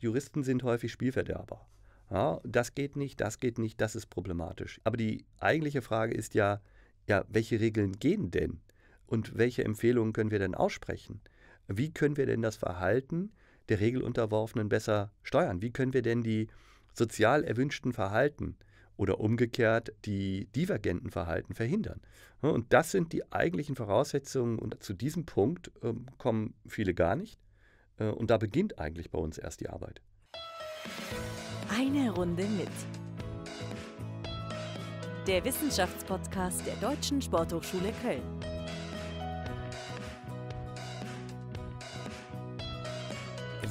Juristen sind häufig Spielverderber. Ja, das geht nicht, das geht nicht, das ist problematisch. Aber die eigentliche Frage ist ja, ja, welche Regeln gehen denn? Und welche Empfehlungen können wir denn aussprechen? Wie können wir denn das Verhalten der Regelunterworfenen besser steuern? Wie können wir denn die sozial erwünschten Verhalten oder umgekehrt die divergenten Verhalten verhindern? Und das sind die eigentlichen Voraussetzungen und zu diesem Punkt ähm, kommen viele gar nicht. Äh, und da beginnt eigentlich bei uns erst die Arbeit. Eine Runde mit. Der Wissenschaftspodcast der Deutschen Sporthochschule Köln.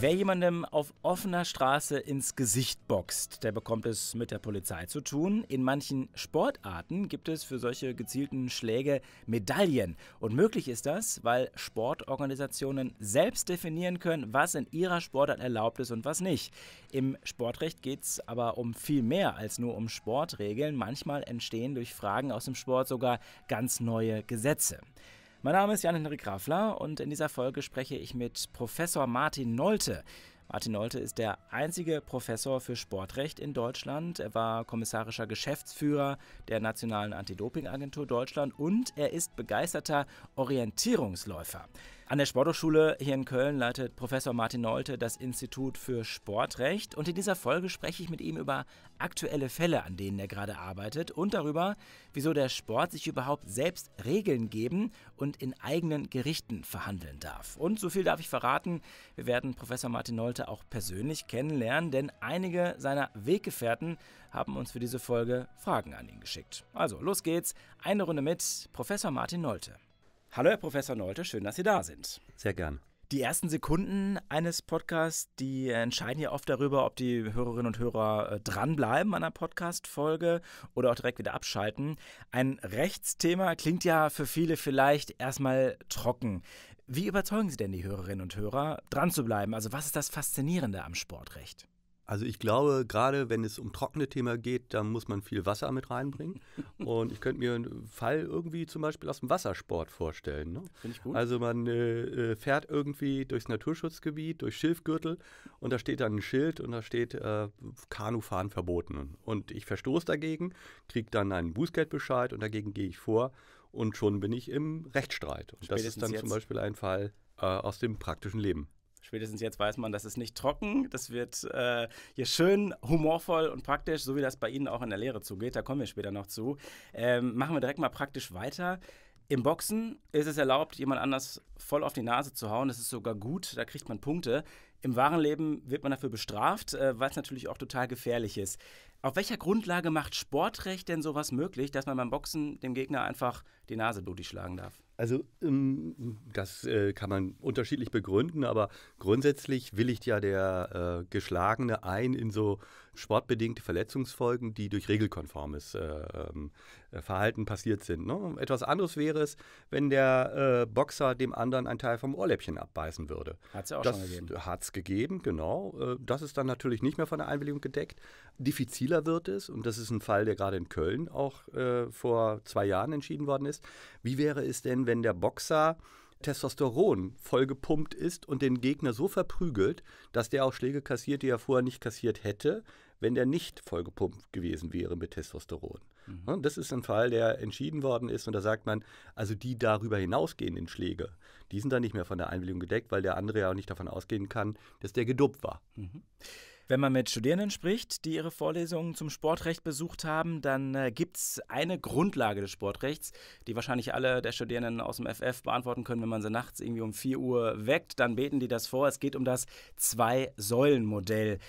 Wer jemandem auf offener Straße ins Gesicht boxt, der bekommt es mit der Polizei zu tun. In manchen Sportarten gibt es für solche gezielten Schläge Medaillen. Und möglich ist das, weil Sportorganisationen selbst definieren können, was in ihrer Sportart erlaubt ist und was nicht. Im Sportrecht geht es aber um viel mehr als nur um Sportregeln. Manchmal entstehen durch Fragen aus dem Sport sogar ganz neue Gesetze. Mein Name ist Jan-Henrik Grafler und in dieser Folge spreche ich mit Professor Martin Nolte. Martin Nolte ist der einzige Professor für Sportrecht in Deutschland. Er war kommissarischer Geschäftsführer der Nationalen Anti-Doping-Agentur Deutschland und er ist begeisterter Orientierungsläufer. An der Sporthochschule hier in Köln leitet Professor Martin Nolte das Institut für Sportrecht und in dieser Folge spreche ich mit ihm über aktuelle Fälle, an denen er gerade arbeitet und darüber, wieso der Sport sich überhaupt selbst Regeln geben und in eigenen Gerichten verhandeln darf. Und so viel darf ich verraten, wir werden Professor Martin Nolte auch persönlich kennenlernen, denn einige seiner Weggefährten haben uns für diese Folge Fragen an ihn geschickt. Also, los geht's, eine Runde mit Professor Martin Nolte. Hallo, Herr Professor Neute, schön, dass Sie da sind. Sehr gern. Die ersten Sekunden eines Podcasts, die entscheiden ja oft darüber, ob die Hörerinnen und Hörer äh, dranbleiben an einer Podcast-Folge oder auch direkt wieder abschalten. Ein Rechtsthema klingt ja für viele vielleicht erstmal trocken. Wie überzeugen Sie denn die Hörerinnen und Hörer, dran zu bleiben? Also, was ist das Faszinierende am Sportrecht? Also ich glaube, gerade wenn es um trockene Themen geht, dann muss man viel Wasser mit reinbringen. Und ich könnte mir einen Fall irgendwie zum Beispiel aus dem Wassersport vorstellen. Ne? Finde ich gut. Also man äh, äh, fährt irgendwie durchs Naturschutzgebiet, durch Schilfgürtel und da steht dann ein Schild und da steht äh, Kanufahren verboten. Und ich verstoße dagegen, kriege dann einen Bußgeldbescheid und dagegen gehe ich vor und schon bin ich im Rechtsstreit. Und Spätestens das ist dann jetzt. zum Beispiel ein Fall äh, aus dem praktischen Leben. Spätestens jetzt weiß man, das ist nicht trocken. Das wird äh, hier schön humorvoll und praktisch, so wie das bei Ihnen auch in der Lehre zugeht. Da kommen wir später noch zu. Ähm, machen wir direkt mal praktisch weiter. Im Boxen ist es erlaubt, jemand anders voll auf die Nase zu hauen. Das ist sogar gut, da kriegt man Punkte. Im wahren Leben wird man dafür bestraft, äh, weil es natürlich auch total gefährlich ist. Auf welcher Grundlage macht Sportrecht denn sowas möglich, dass man beim Boxen dem Gegner einfach die Nase blutig schlagen darf? Also ähm, das äh, kann man unterschiedlich begründen, aber grundsätzlich willigt ja der äh, Geschlagene ein in so sportbedingte Verletzungsfolgen, die durch regelkonformes äh, ähm, Verhalten passiert sind. Ne? Etwas anderes wäre es, wenn der Boxer dem anderen einen Teil vom Ohrläppchen abbeißen würde. Hat es auch das schon gegeben. Hat es gegeben, genau. das ist dann natürlich nicht mehr von der Einwilligung gedeckt. Diffiziler wird es, und das ist ein Fall, der gerade in Köln auch vor zwei Jahren entschieden worden ist, ist. Wie wäre es denn, wenn der Boxer Testosteron vollgepumpt ist und den Gegner so verprügelt, dass der auch Schläge kassiert, die er vorher nicht kassiert hätte, wenn der nicht vollgepumpt gewesen wäre mit Testosteron. Mhm. Das ist ein Fall, der entschieden worden ist und da sagt man, also die darüber hinausgehenden Schläge, die sind dann nicht mehr von der Einwilligung gedeckt, weil der andere ja auch nicht davon ausgehen kann, dass der gedubbt war. Mhm. Wenn man mit Studierenden spricht, die ihre Vorlesungen zum Sportrecht besucht haben, dann äh, gibt es eine Grundlage des Sportrechts, die wahrscheinlich alle der Studierenden aus dem FF beantworten können, wenn man sie nachts irgendwie um 4 Uhr weckt, dann beten die das vor. Es geht um das Zwei-Säulen-Modell.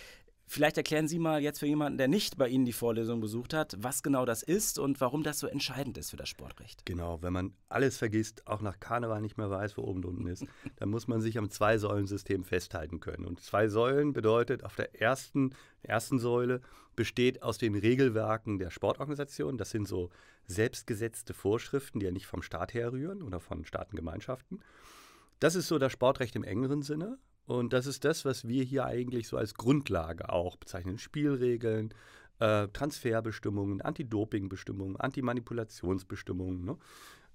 Vielleicht erklären Sie mal jetzt für jemanden, der nicht bei Ihnen die Vorlesung besucht hat, was genau das ist und warum das so entscheidend ist für das Sportrecht. Genau, wenn man alles vergisst, auch nach Karneval nicht mehr weiß, wo oben und unten ist, dann muss man sich am Zwei-Säulen-System festhalten können. Und zwei Säulen bedeutet, auf der ersten, ersten Säule besteht aus den Regelwerken der Sportorganisation. Das sind so selbstgesetzte Vorschriften, die ja nicht vom Staat herrühren oder von Staatengemeinschaften. Das ist so das Sportrecht im engeren Sinne. Und das ist das, was wir hier eigentlich so als Grundlage auch bezeichnen. Spielregeln, äh, Transferbestimmungen, Anti-Doping-Bestimmungen, Anti-Manipulationsbestimmungen. Ne?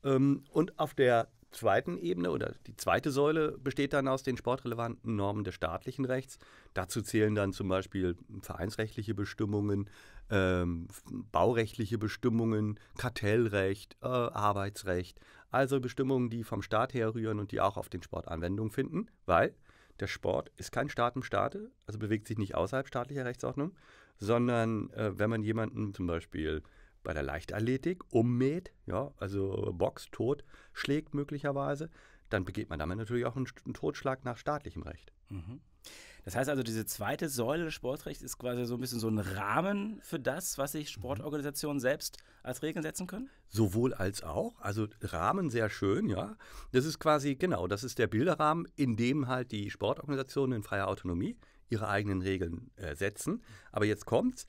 Ähm, und auf der zweiten Ebene oder die zweite Säule besteht dann aus den sportrelevanten Normen des staatlichen Rechts. Dazu zählen dann zum Beispiel vereinsrechtliche Bestimmungen, ähm, baurechtliche Bestimmungen, Kartellrecht, äh, Arbeitsrecht. Also Bestimmungen, die vom Staat herrühren und die auch auf den Sport Anwendung finden, weil der Sport ist kein Staat im Staate, also bewegt sich nicht außerhalb staatlicher Rechtsordnung, sondern äh, wenn man jemanden zum Beispiel bei der Leichtathletik ummäht, ja, also Box tot schlägt möglicherweise, dann begeht man damit natürlich auch einen, einen Totschlag nach staatlichem Recht. Mhm. Das heißt also, diese zweite Säule des Sportrechts ist quasi so ein bisschen so ein Rahmen für das, was sich Sportorganisationen selbst als Regeln setzen können? Sowohl als auch. Also Rahmen sehr schön, ja. Das ist quasi, genau, das ist der Bilderrahmen, in dem halt die Sportorganisationen in freier Autonomie ihre eigenen Regeln äh, setzen. Aber jetzt kommt's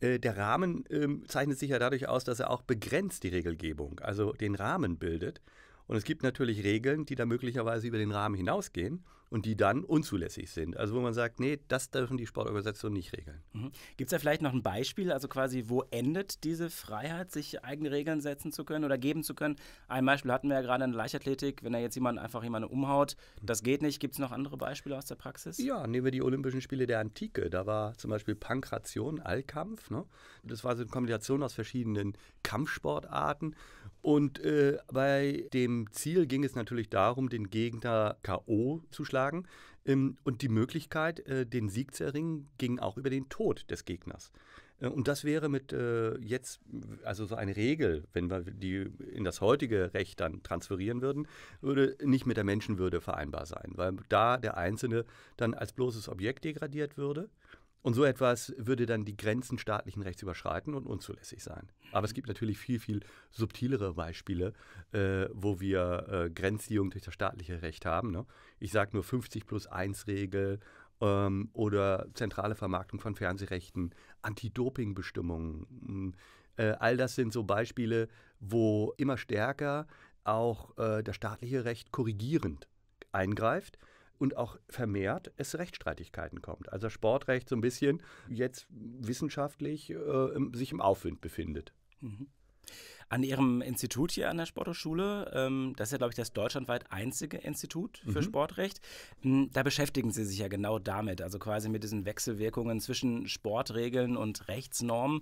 äh, der Rahmen ähm, zeichnet sich ja dadurch aus, dass er auch begrenzt die Regelgebung, also den Rahmen bildet. Und es gibt natürlich Regeln, die da möglicherweise über den Rahmen hinausgehen und die dann unzulässig sind. Also wo man sagt, nee, das dürfen die Sportorganisationen nicht regeln. Mhm. Gibt es da vielleicht noch ein Beispiel, also quasi wo endet diese Freiheit, sich eigene Regeln setzen zu können oder geben zu können? Ein Beispiel hatten wir ja gerade in der Leichtathletik, wenn da jetzt jemand einfach jemanden umhaut, mhm. das geht nicht. Gibt es noch andere Beispiele aus der Praxis? Ja, nehmen wir die Olympischen Spiele der Antike. Da war zum Beispiel Pankration, Allkampf. Ne? Das war so eine Kombination aus verschiedenen Kampfsportarten. Und äh, bei dem Ziel ging es natürlich darum, den Gegner K.O. zu schlagen sozusagen. Ähm, und die Möglichkeit, äh, den Sieg zu erringen, ging auch über den Tod des Gegners. Äh, und das wäre mit äh, jetzt, also so eine Regel, wenn wir die in das heutige Recht dann transferieren würden, würde nicht mit der Menschenwürde vereinbar sein, weil da der Einzelne dann als bloßes Objekt degradiert würde und so etwas würde dann die Grenzen staatlichen Rechts überschreiten und unzulässig sein. Aber es mhm. gibt natürlich viel, viel subtilere Beispiele, äh, wo wir äh, Grenzziehung durch das staatliche Recht haben. Ne? Ich sage nur 50 plus 1 Regel ähm, oder zentrale Vermarktung von Fernsehrechten, Anti-Doping-Bestimmungen. Hm, äh, all das sind so Beispiele, wo immer stärker auch äh, das staatliche Recht korrigierend eingreift und auch vermehrt es Rechtsstreitigkeiten kommt. Also Sportrecht so ein bisschen jetzt wissenschaftlich äh, sich im Aufwind befindet. Mhm. An Ihrem Institut hier an der Sporthochschule, ähm, das ist ja, glaube ich, das deutschlandweit einzige Institut für mhm. Sportrecht, hm, da beschäftigen Sie sich ja genau damit, also quasi mit diesen Wechselwirkungen zwischen Sportregeln und Rechtsnormen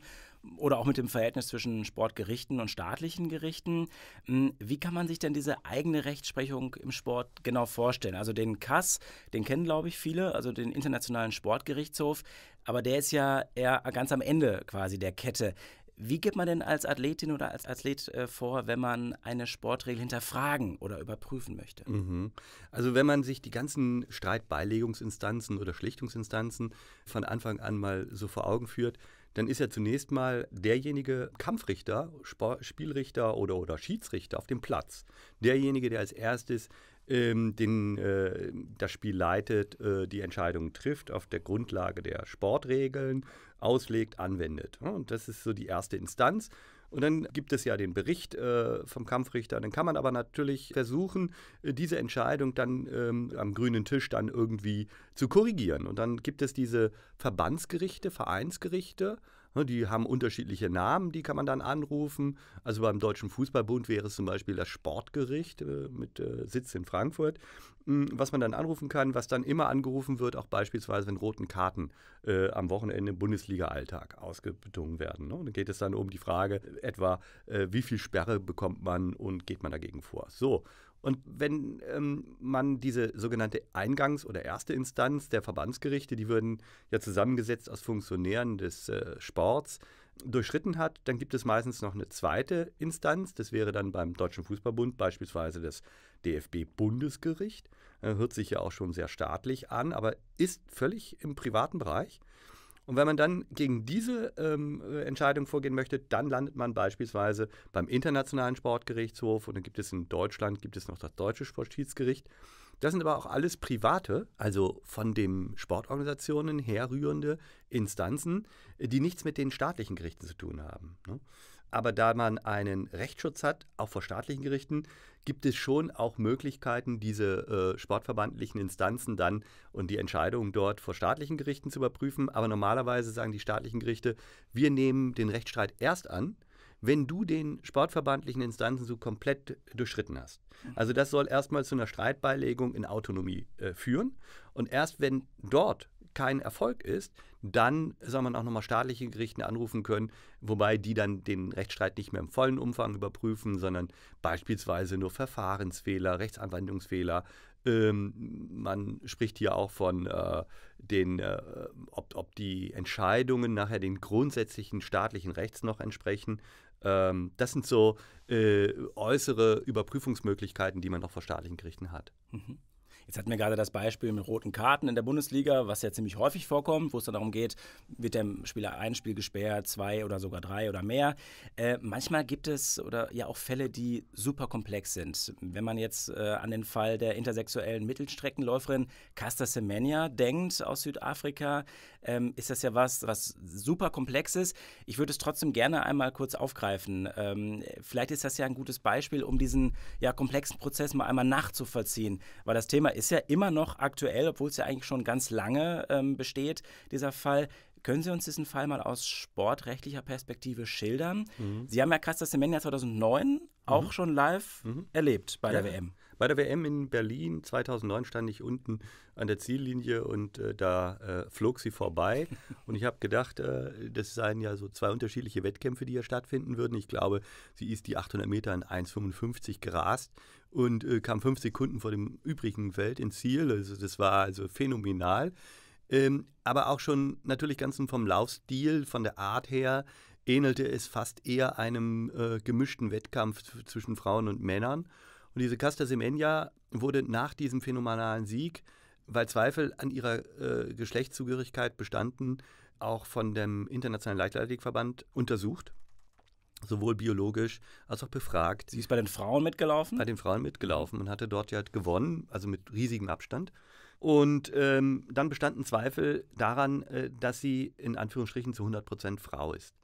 oder auch mit dem Verhältnis zwischen Sportgerichten und staatlichen Gerichten. Hm, wie kann man sich denn diese eigene Rechtsprechung im Sport genau vorstellen? Also den CAS, den kennen, glaube ich, viele, also den Internationalen Sportgerichtshof, aber der ist ja eher ganz am Ende quasi der Kette. Wie geht man denn als Athletin oder als Athlet äh, vor, wenn man eine Sportregel hinterfragen oder überprüfen möchte? Mhm. Also wenn man sich die ganzen Streitbeilegungsinstanzen oder Schlichtungsinstanzen von Anfang an mal so vor Augen führt, dann ist ja zunächst mal derjenige Kampfrichter, Spor Spielrichter oder, oder Schiedsrichter auf dem Platz. Derjenige, der als erstes ähm, den, äh, das Spiel leitet, äh, die Entscheidung trifft auf der Grundlage der Sportregeln, auslegt, anwendet. Und das ist so die erste Instanz. Und dann gibt es ja den Bericht äh, vom Kampfrichter. Dann kann man aber natürlich versuchen, äh, diese Entscheidung dann ähm, am grünen Tisch dann irgendwie zu korrigieren. Und dann gibt es diese Verbandsgerichte, Vereinsgerichte. Ne, die haben unterschiedliche Namen, die kann man dann anrufen. Also beim Deutschen Fußballbund wäre es zum Beispiel das Sportgericht äh, mit äh, Sitz in Frankfurt, hm, was man dann anrufen kann, was dann immer angerufen wird, auch beispielsweise, wenn roten Karten äh, am Wochenende im Bundesliga-Alltag ausgebetungen werden. Ne? Dann geht es dann um die Frage etwa, wie viel Sperre bekommt man und geht man dagegen vor. So, und wenn ähm, man diese sogenannte Eingangs- oder erste Instanz der Verbandsgerichte, die würden ja zusammengesetzt aus Funktionären des äh, Sports, durchschritten hat, dann gibt es meistens noch eine zweite Instanz. Das wäre dann beim Deutschen Fußballbund beispielsweise das DFB-Bundesgericht. Äh, hört sich ja auch schon sehr staatlich an, aber ist völlig im privaten Bereich. Und wenn man dann gegen diese ähm, äh, Entscheidung vorgehen möchte, dann landet man beispielsweise beim Internationalen Sportgerichtshof und dann gibt es in Deutschland gibt es noch das Deutsche Sportschiedsgericht. Das sind aber auch alles private, also von den Sportorganisationen herrührende Instanzen, die nichts mit den staatlichen Gerichten zu tun haben. Ne? Aber da man einen Rechtsschutz hat, auch vor staatlichen Gerichten, gibt es schon auch Möglichkeiten, diese äh, sportverbandlichen Instanzen dann und die Entscheidungen dort vor staatlichen Gerichten zu überprüfen. Aber normalerweise sagen die staatlichen Gerichte, wir nehmen den Rechtsstreit erst an, wenn du den sportverbandlichen Instanzen so komplett durchschritten hast. Also das soll erstmal zu einer Streitbeilegung in Autonomie äh, führen. Und erst wenn dort kein Erfolg ist, dann soll man auch nochmal staatliche Gerichte anrufen können, wobei die dann den Rechtsstreit nicht mehr im vollen Umfang überprüfen, sondern beispielsweise nur Verfahrensfehler, Rechtsanwendungsfehler. Ähm, man spricht hier auch von äh, den, äh, ob, ob die Entscheidungen nachher den grundsätzlichen staatlichen Rechts noch entsprechen ähm, das sind so äh, äußere Überprüfungsmöglichkeiten, die man noch vor staatlichen Gerichten hat. Mhm. Jetzt hatten wir gerade das Beispiel mit roten Karten in der Bundesliga, was ja ziemlich häufig vorkommt, wo es dann darum geht, wird der Spieler ein Spiel gesperrt, zwei oder sogar drei oder mehr. Äh, manchmal gibt es oder ja auch Fälle, die super komplex sind. Wenn man jetzt äh, an den Fall der intersexuellen Mittelstreckenläuferin Casta Semenya denkt aus Südafrika, ähm, ist das ja was, was super komplex ist. Ich würde es trotzdem gerne einmal kurz aufgreifen. Ähm, vielleicht ist das ja ein gutes Beispiel, um diesen ja, komplexen Prozess mal einmal nachzuvollziehen, weil das Thema ist ja immer noch aktuell, obwohl es ja eigentlich schon ganz lange ähm, besteht, dieser Fall. Können Sie uns diesen Fall mal aus sportrechtlicher Perspektive schildern? Mhm. Sie haben ja krass das Castasemenya 2009 auch mhm. schon live mhm. erlebt bei ja. der WM. Bei der WM in Berlin 2009 stand ich unten an der Ziellinie und äh, da äh, flog sie vorbei. Und ich habe gedacht, äh, das seien ja so zwei unterschiedliche Wettkämpfe, die hier stattfinden würden. Ich glaube, sie ist die 800 Meter in 1,55 gerast und äh, kam fünf Sekunden vor dem übrigen Feld ins Ziel. Also, das war also phänomenal. Ähm, aber auch schon natürlich ganz vom Laufstil, von der Art her, ähnelte es fast eher einem äh, gemischten Wettkampf zwischen Frauen und Männern. Und diese Casta Semenya wurde nach diesem phänomenalen Sieg, weil Zweifel an ihrer äh, Geschlechtszugehörigkeit bestanden, auch von dem Internationalen Leichtathletikverband untersucht sowohl biologisch als auch befragt. Sie ist bei den Frauen mitgelaufen? Bei den Frauen mitgelaufen und hatte dort ja halt gewonnen, also mit riesigem Abstand. Und ähm, dann bestanden Zweifel daran, äh, dass sie in Anführungsstrichen zu 100 Prozent Frau ist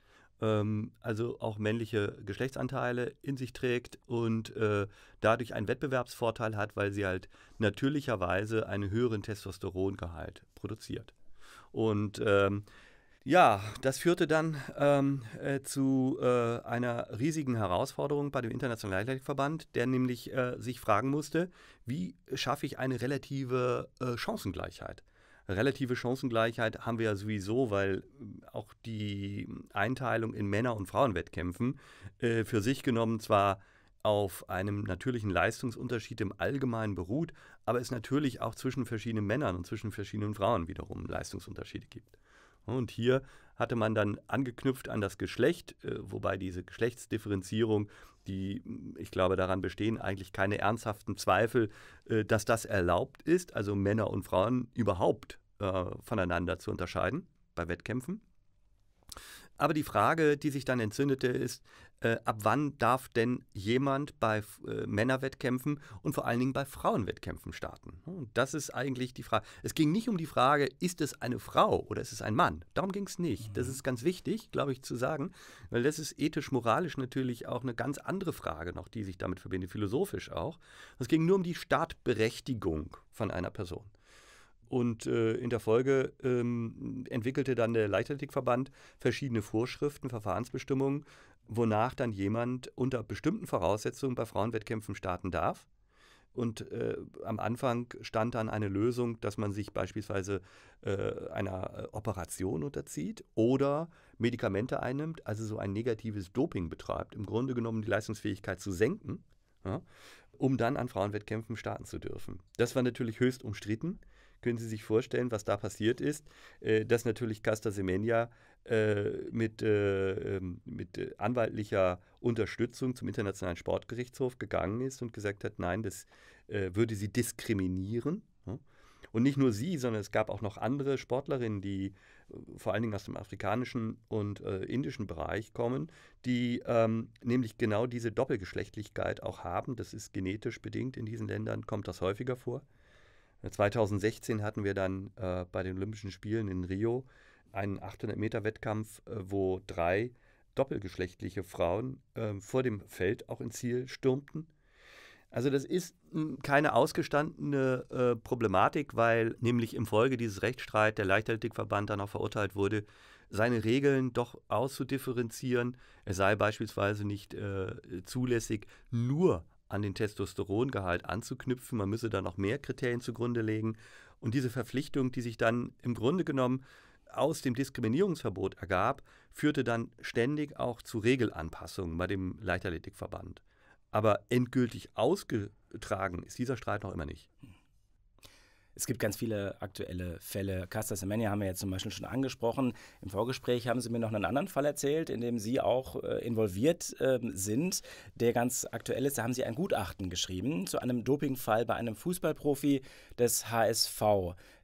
ähm, also auch männliche Geschlechtsanteile in sich trägt und äh, dadurch einen Wettbewerbsvorteil hat, weil sie halt natürlicherweise einen höheren Testosterongehalt produziert. Und ähm, ja, das führte dann ähm, äh, zu äh, einer riesigen Herausforderung bei dem Internationalen Leichtathletikverband, der nämlich äh, sich fragen musste, wie schaffe ich eine relative äh, Chancengleichheit? Relative Chancengleichheit haben wir ja sowieso, weil äh, auch die Einteilung in Männer- und Frauenwettkämpfen äh, für sich genommen zwar auf einem natürlichen Leistungsunterschied im Allgemeinen beruht, aber es natürlich auch zwischen verschiedenen Männern und zwischen verschiedenen Frauen wiederum Leistungsunterschiede gibt. Und hier hatte man dann angeknüpft an das Geschlecht, äh, wobei diese Geschlechtsdifferenzierung die, ich glaube, daran bestehen eigentlich keine ernsthaften Zweifel, äh, dass das erlaubt ist, also Männer und Frauen überhaupt äh, voneinander zu unterscheiden bei Wettkämpfen. Aber die Frage, die sich dann entzündete, ist, äh, ab wann darf denn jemand bei äh, Männerwettkämpfen und vor allen Dingen bei Frauenwettkämpfen starten? Und hm, das ist eigentlich die Frage. Es ging nicht um die Frage, ist es eine Frau oder ist es ein Mann? Darum ging es nicht. Mhm. Das ist ganz wichtig, glaube ich, zu sagen, weil das ist ethisch-moralisch natürlich auch eine ganz andere Frage noch, die sich damit verbindet, philosophisch auch. Es ging nur um die Startberechtigung von einer Person. Und äh, in der Folge ähm, entwickelte dann der Leichtathletikverband verschiedene Vorschriften, Verfahrensbestimmungen, wonach dann jemand unter bestimmten Voraussetzungen bei Frauenwettkämpfen starten darf. Und äh, am Anfang stand dann eine Lösung, dass man sich beispielsweise äh, einer äh, Operation unterzieht oder Medikamente einnimmt, also so ein negatives Doping betreibt, im Grunde genommen die Leistungsfähigkeit zu senken, ja, um dann an Frauenwettkämpfen starten zu dürfen. Das war natürlich höchst umstritten. Können Sie sich vorstellen, was da passiert ist, äh, dass natürlich Casta Semenya äh, mit, äh, ähm, mit äh, anwaltlicher Unterstützung zum Internationalen Sportgerichtshof gegangen ist und gesagt hat, nein, das würde sie diskriminieren. Und nicht nur sie, sondern es gab auch noch andere Sportlerinnen, die vor allen Dingen aus dem afrikanischen und äh, indischen Bereich kommen, die ähm, nämlich genau diese Doppelgeschlechtlichkeit auch haben. Das ist genetisch bedingt in diesen Ländern, kommt das häufiger vor. 2016 hatten wir dann äh, bei den Olympischen Spielen in Rio einen 800-Meter-Wettkampf, äh, wo drei doppelgeschlechtliche Frauen ähm, vor dem Feld auch ins Ziel stürmten. Also das ist hm, keine ausgestandene äh, Problematik, weil nämlich im Folge dieses Rechtsstreit der Leichtathletikverband dann auch verurteilt wurde, seine Regeln doch auszudifferenzieren. Es sei beispielsweise nicht äh, zulässig, nur an den Testosterongehalt anzuknüpfen. Man müsse da noch mehr Kriterien zugrunde legen. Und diese Verpflichtung, die sich dann im Grunde genommen aus dem Diskriminierungsverbot ergab, führte dann ständig auch zu Regelanpassungen bei dem Leichtathletikverband. Aber endgültig ausgetragen ist dieser Streit noch immer nicht. Es gibt ganz viele aktuelle Fälle. Casta Semenya haben wir jetzt zum Beispiel schon angesprochen. Im Vorgespräch haben Sie mir noch einen anderen Fall erzählt, in dem Sie auch äh, involviert äh, sind, der ganz aktuell ist. Da haben Sie ein Gutachten geschrieben zu einem Dopingfall bei einem Fußballprofi des HSV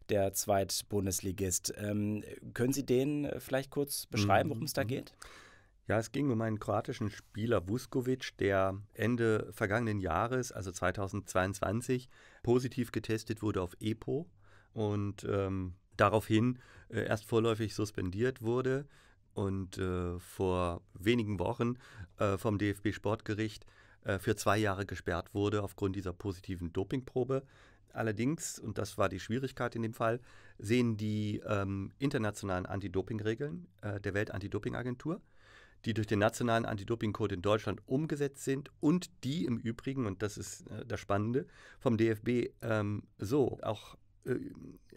der Zweitbundesligist. Ähm, können Sie den äh, vielleicht kurz beschreiben, worum es da mhm, mhm. geht? Ja, es ging um einen kroatischen Spieler Vuskovic, der Ende vergangenen Jahres, also 2022, positiv getestet wurde auf EPO und ähm, daraufhin äh, erst vorläufig suspendiert wurde und äh, vor wenigen Wochen äh, vom DFB Sportgericht äh, für zwei Jahre gesperrt wurde aufgrund dieser positiven Dopingprobe. Allerdings, und das war die Schwierigkeit in dem Fall, sehen die ähm, internationalen Anti-Doping-Regeln äh, der Welt-Anti-Doping-Agentur, die durch den nationalen Anti-Doping-Code in Deutschland umgesetzt sind und die im Übrigen, und das ist äh, das Spannende, vom DFB ähm, so auch äh,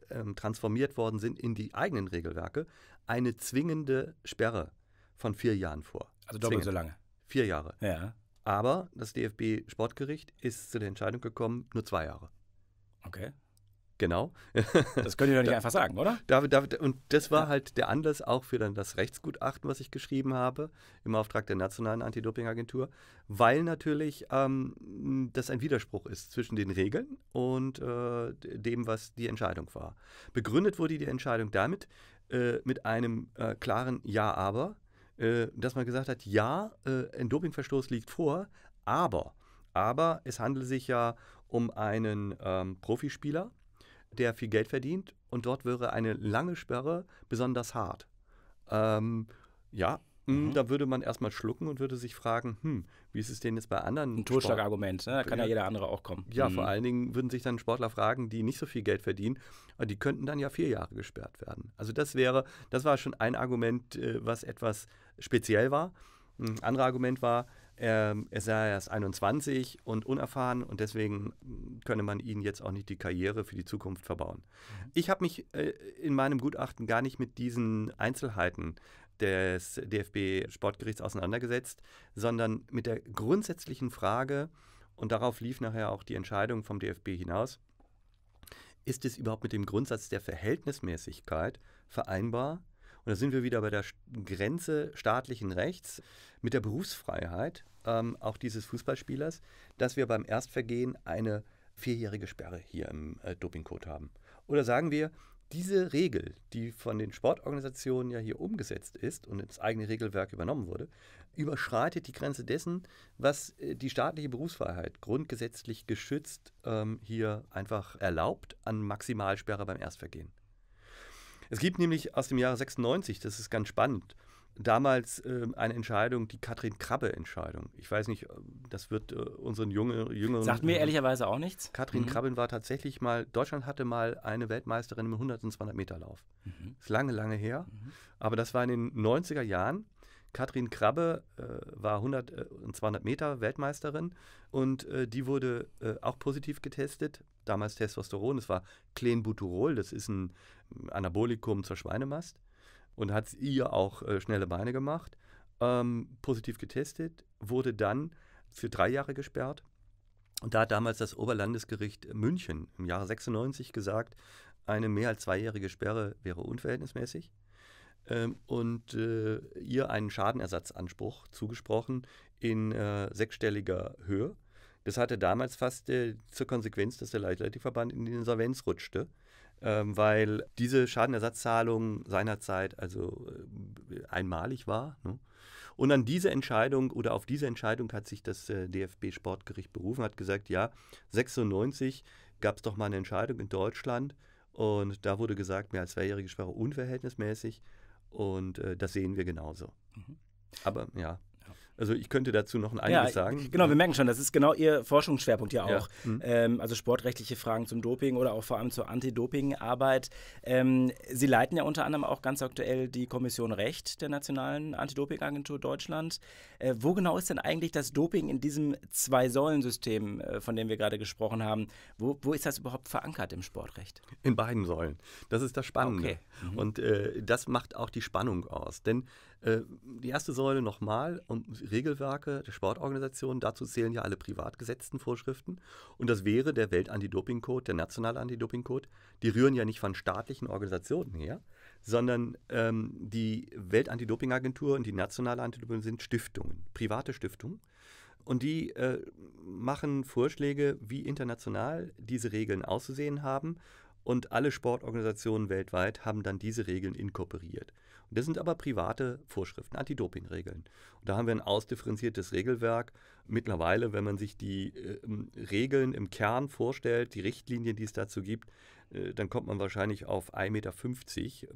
ähm, transformiert worden sind in die eigenen Regelwerke, eine zwingende Sperre von vier Jahren vor. Also doppelt Zwingend. so lange. Vier Jahre. Ja. Aber das DFB-Sportgericht ist zu der Entscheidung gekommen, nur zwei Jahre. Okay. Genau. das könnt ihr doch nicht da, einfach sagen, oder? David, David, und das war halt der Anlass auch für dann das Rechtsgutachten, was ich geschrieben habe, im Auftrag der Nationalen Anti-Doping-Agentur, weil natürlich ähm, das ein Widerspruch ist zwischen den Regeln und äh, dem, was die Entscheidung war. Begründet wurde die Entscheidung damit, äh, mit einem äh, klaren Ja, aber, äh, dass man gesagt hat, ja, äh, ein Dopingverstoß liegt vor, aber aber es handelt sich ja um einen ähm, Profispieler, der viel Geld verdient und dort wäre eine lange Sperre besonders hart. Ähm, ja, mm, Mhm. Da würde man erstmal schlucken und würde sich fragen, hm, wie ist es denn jetzt bei anderen? Ein Totschlagargument, ne? da kann ja, jeder andere auch kommen. Ja, mhm. vor allen Dingen würden sich dann Sportler fragen, die nicht so viel Geld verdienen, äh, die könnten dann ja vier Jahre gesperrt werden. Also das wäre, das war schon ein Argument, äh, was etwas speziell war. Ein anderes Argument war, ähm, er sei erst 21 und unerfahren und deswegen könne man ihn jetzt auch nicht die Karriere für die Zukunft verbauen. Ich habe mich äh, in meinem Gutachten gar nicht mit diesen Einzelheiten des DFB-Sportgerichts auseinandergesetzt, sondern mit der grundsätzlichen Frage, und darauf lief nachher auch die Entscheidung vom DFB hinaus, ist es überhaupt mit dem Grundsatz der Verhältnismäßigkeit vereinbar, und da sind wir wieder bei der Grenze staatlichen Rechts mit der Berufsfreiheit ähm, auch dieses Fußballspielers, dass wir beim Erstvergehen eine vierjährige Sperre hier im äh, Dopingcode haben. Oder sagen wir, diese Regel, die von den Sportorganisationen ja hier umgesetzt ist und ins eigene Regelwerk übernommen wurde, überschreitet die Grenze dessen, was äh, die staatliche Berufsfreiheit grundgesetzlich geschützt ähm, hier einfach erlaubt an Maximalsperre beim Erstvergehen. Es gibt nämlich aus dem Jahre 96, das ist ganz spannend, damals äh, eine Entscheidung, die Katrin Krabbe-Entscheidung. Ich weiß nicht, äh, das wird äh, unseren junge, jüngeren. Sagt mir ehrlicherweise auch nichts. Katrin mhm. Krabbe war tatsächlich mal, Deutschland hatte mal eine Weltmeisterin im 100- und 200-Meter-Lauf. Mhm. Ist lange, lange her. Mhm. Aber das war in den 90er Jahren. Katrin Krabbe äh, war 100 äh, und 200 Meter Weltmeisterin und äh, die wurde auch positiv getestet damals Testosteron, es war Clenbuterol, das ist ein Anabolikum zur Schweinemast und hat ihr auch äh, schnelle Beine gemacht. Ähm, positiv getestet, wurde dann für drei Jahre gesperrt. Und da hat damals das Oberlandesgericht München im Jahre 96 gesagt, eine mehr als zweijährige Sperre wäre unverhältnismäßig ähm, und äh, ihr einen Schadenersatzanspruch zugesprochen in äh, sechsstelliger Höhe. Das hatte damals fast äh, zur Konsequenz, dass der Leichtathletikverband in die Insolvenz rutschte, ähm, weil diese Schadenersatzzahlung seinerzeit also äh, einmalig war. Ne? Und an diese Entscheidung oder auf diese Entscheidung hat sich das äh, DFB-Sportgericht berufen, hat gesagt, ja, 96 gab es doch mal eine Entscheidung in Deutschland und da wurde gesagt, mehr als zweijährige Sperre unverhältnismäßig und äh, das sehen wir genauso. Mhm. Aber ja. Also ich könnte dazu noch ein einiges ja, sagen. Genau, ne? wir merken schon, das ist genau Ihr Forschungsschwerpunkt ja auch. Ja. Mhm. Ähm, also sportrechtliche Fragen zum Doping oder auch vor allem zur Anti-Doping-Arbeit. Ähm, Sie leiten ja unter anderem auch ganz aktuell die Kommission Recht der Nationalen Anti-Doping-Agentur Deutschland. Äh, wo genau ist denn eigentlich das Doping in diesem Zwei-Säulen-System, äh, von dem wir gerade gesprochen haben? Wo, wo ist das überhaupt verankert im Sportrecht? In beiden Säulen. Das ist das Spannende. Okay. Mhm. Und äh, das macht auch die Spannung aus. Denn äh, die erste Säule nochmal und Regelwerke der Sportorganisationen, dazu zählen ja alle privat gesetzten Vorschriften. Und das wäre der Weltantidoping-Code, der nationale Antidoping-Code. Die rühren ja nicht von staatlichen Organisationen her, sondern ähm, die Weltantidoping-Agentur und die nationale Antidoping sind Stiftungen, private Stiftungen. Und die äh, machen Vorschläge, wie international diese Regeln auszusehen haben. Und alle Sportorganisationen weltweit haben dann diese Regeln inkorporiert. Und das sind aber private Vorschriften, Anti-Doping-Regeln. Und da haben wir ein ausdifferenziertes Regelwerk. Mittlerweile, wenn man sich die äh, Regeln im Kern vorstellt, die Richtlinien, die es dazu gibt, äh, dann kommt man wahrscheinlich auf 1,50 Meter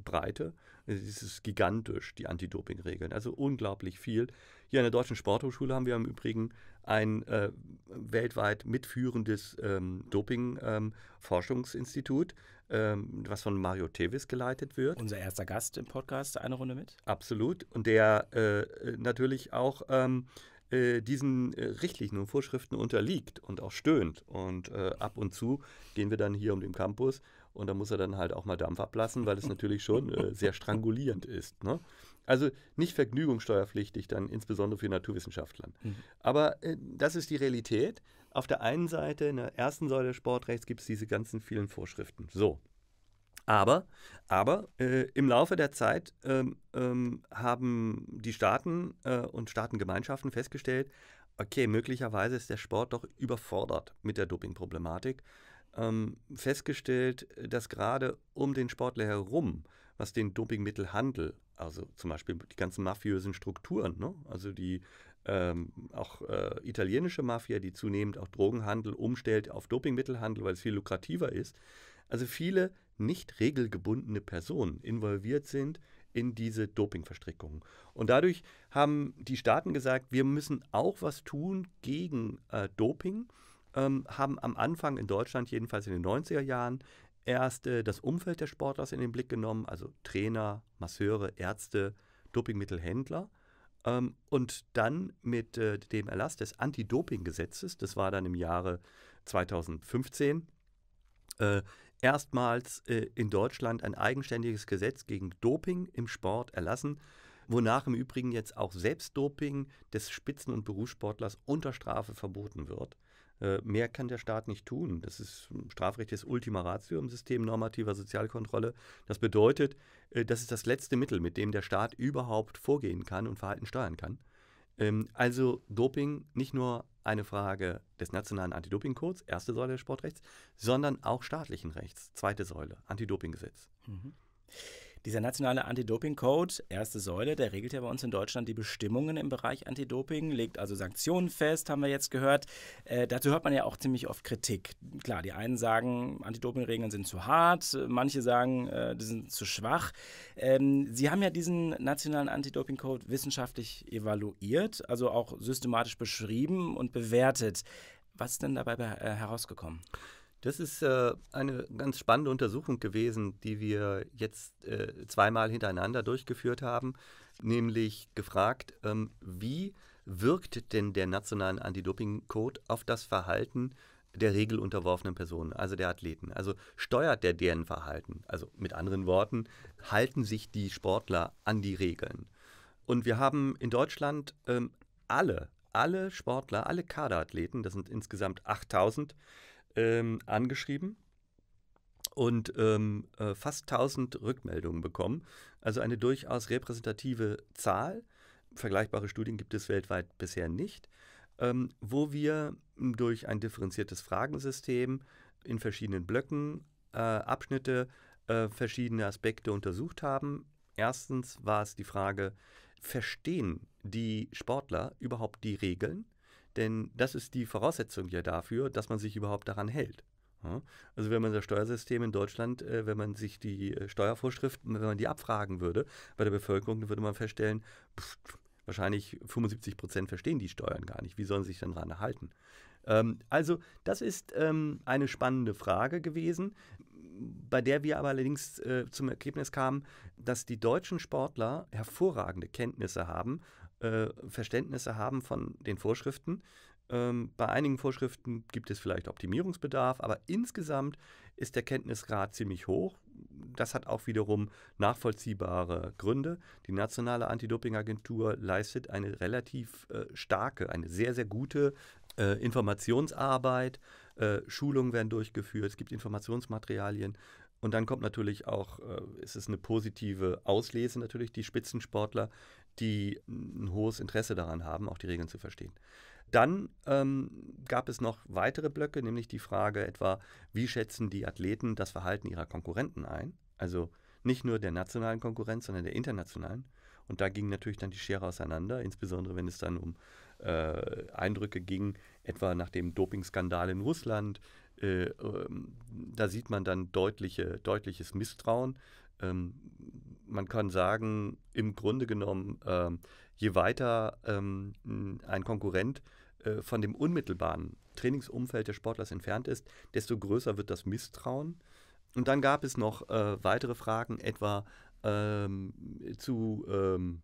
Breite. Es ist gigantisch, die Anti-Doping-Regeln. Also unglaublich viel. Hier an der Deutschen Sporthochschule haben wir im Übrigen ein äh, weltweit mitführendes ähm, Doping-Forschungsinstitut. Ähm, ähm, was von Mario Tevis geleitet wird. Unser erster Gast im Podcast, eine Runde mit. Absolut. Und der äh, äh natürlich auch ähm, äh, diesen äh, Richtlinien und Vorschriften unterliegt und auch stöhnt. Und äh, ab und zu gehen wir dann hier um den Campus und da muss er dann halt auch mal Dampf ablassen, weil es natürlich schon äh, sehr strangulierend ist. Ne? Also nicht vergnügungssteuerpflichtig dann, insbesondere für Naturwissenschaftler. Mhm. Aber das ist die Realität auf der einen Seite, in der ersten Säule des Sportrechts gibt es diese ganzen vielen Vorschriften. So. Aber, aber äh, im Laufe der Zeit ähm, ähm, haben die Staaten äh, und Staatengemeinschaften festgestellt, okay, möglicherweise ist der Sport doch überfordert mit der Dopingproblematik. Ähm, festgestellt, dass gerade um den Sportler herum, was den Dopingmittelhandel, also zum Beispiel die ganzen mafiösen Strukturen, ne? also die ähm, auch äh, italienische Mafia, die zunehmend auch Drogenhandel umstellt auf Dopingmittelhandel, weil es viel lukrativer ist. Also viele nicht regelgebundene Personen involviert sind in diese Dopingverstrickungen. Und dadurch haben die Staaten gesagt, wir müssen auch was tun gegen äh, Doping, ähm, haben am Anfang in Deutschland, jedenfalls in den 90er Jahren, erst äh, das Umfeld der Sportler in den Blick genommen, also Trainer, Masseure, Ärzte, Dopingmittelhändler ähm, und dann mit äh, dem Erlass des Anti-Doping-Gesetzes, das war dann im Jahre 2015, äh, erstmals äh, in Deutschland ein eigenständiges Gesetz gegen Doping im Sport erlassen, wonach im Übrigen jetzt auch Selbstdoping des Spitzen- und Berufssportlers unter Strafe verboten wird. Äh, mehr kann der Staat nicht tun. Das ist strafrechtliches Ultima Ratio im System normativer Sozialkontrolle. Das bedeutet, äh, das ist das letzte Mittel, mit dem der Staat überhaupt vorgehen kann und Verhalten steuern kann. Ähm, also Doping nicht nur eine Frage des nationalen Anti-Doping-Codes, erste Säule des Sportrechts, sondern auch staatlichen Rechts, zweite Säule, Anti-Doping-Gesetz. Mhm. Dieser nationale Anti-Doping-Code, erste Säule, der regelt ja bei uns in Deutschland die Bestimmungen im Bereich Anti-Doping, legt also Sanktionen fest, haben wir jetzt gehört. Äh, dazu hört man ja auch ziemlich oft Kritik. Klar, die einen sagen, Anti-Doping-Regeln sind zu hart, manche sagen, äh, die sind zu schwach. Ähm, Sie haben ja diesen nationalen Anti-Doping-Code wissenschaftlich evaluiert, also auch systematisch beschrieben und bewertet. Was ist denn dabei äh, herausgekommen? Das ist äh, eine ganz spannende Untersuchung gewesen, die wir jetzt äh, zweimal hintereinander durchgeführt haben, nämlich gefragt, ähm, wie wirkt denn der nationalen Anti-Doping-Code auf das Verhalten der regelunterworfenen Personen, also der Athleten. Also steuert der deren Verhalten. Also mit anderen Worten, halten sich die Sportler an die Regeln. Und wir haben in Deutschland ähm, alle, alle Sportler, alle Kaderathleten, das sind insgesamt 8000, ähm, angeschrieben und ähm, äh, fast 1000 Rückmeldungen bekommen. Also eine durchaus repräsentative Zahl. Vergleichbare Studien gibt es weltweit bisher nicht, ähm, wo wir durch ein differenziertes Fragensystem in verschiedenen Blöcken äh, Abschnitte äh, verschiedene Aspekte untersucht haben. Erstens war es die Frage, verstehen die Sportler überhaupt die Regeln? Denn das ist die Voraussetzung ja dafür, dass man sich überhaupt daran hält. Also wenn man das Steuersystem in Deutschland, äh, wenn man sich die äh, Steuervorschriften, wenn man die abfragen würde bei der Bevölkerung, dann würde man feststellen, pff, wahrscheinlich 75 Prozent verstehen die Steuern gar nicht. Wie sollen sie sich dann daran halten? Ähm, also das ist ähm, eine spannende Frage gewesen, bei der wir aber allerdings äh, zum Ergebnis kamen, dass die deutschen Sportler hervorragende Kenntnisse haben äh, Verständnisse haben von den Vorschriften. Ähm, bei einigen Vorschriften gibt es vielleicht Optimierungsbedarf, aber insgesamt ist der Kenntnisgrad ziemlich hoch. Das hat auch wiederum nachvollziehbare Gründe. Die nationale Anti-Doping-Agentur leistet eine relativ äh, starke, eine sehr, sehr gute äh, Informationsarbeit. Äh, Schulungen werden durchgeführt, es gibt Informationsmaterialien. Und dann kommt natürlich auch, äh, es ist eine positive Auslese natürlich, die Spitzensportler die ein hohes Interesse daran haben, auch die Regeln zu verstehen. Dann ähm, gab es noch weitere Blöcke, nämlich die Frage etwa, wie schätzen die Athleten das Verhalten ihrer Konkurrenten ein? Also nicht nur der nationalen Konkurrenz, sondern der internationalen. Und da ging natürlich dann die Schere auseinander, insbesondere wenn es dann um äh, Eindrücke ging, etwa nach dem Dopingskandal in Russland. Äh, ähm, da sieht man dann deutliche, deutliches Misstrauen. Ähm, man kann sagen, im Grunde genommen, ähm, je weiter ähm, ein Konkurrent äh, von dem unmittelbaren Trainingsumfeld des Sportlers entfernt ist, desto größer wird das Misstrauen. Und dann gab es noch äh, weitere Fragen, etwa ähm, zu ähm,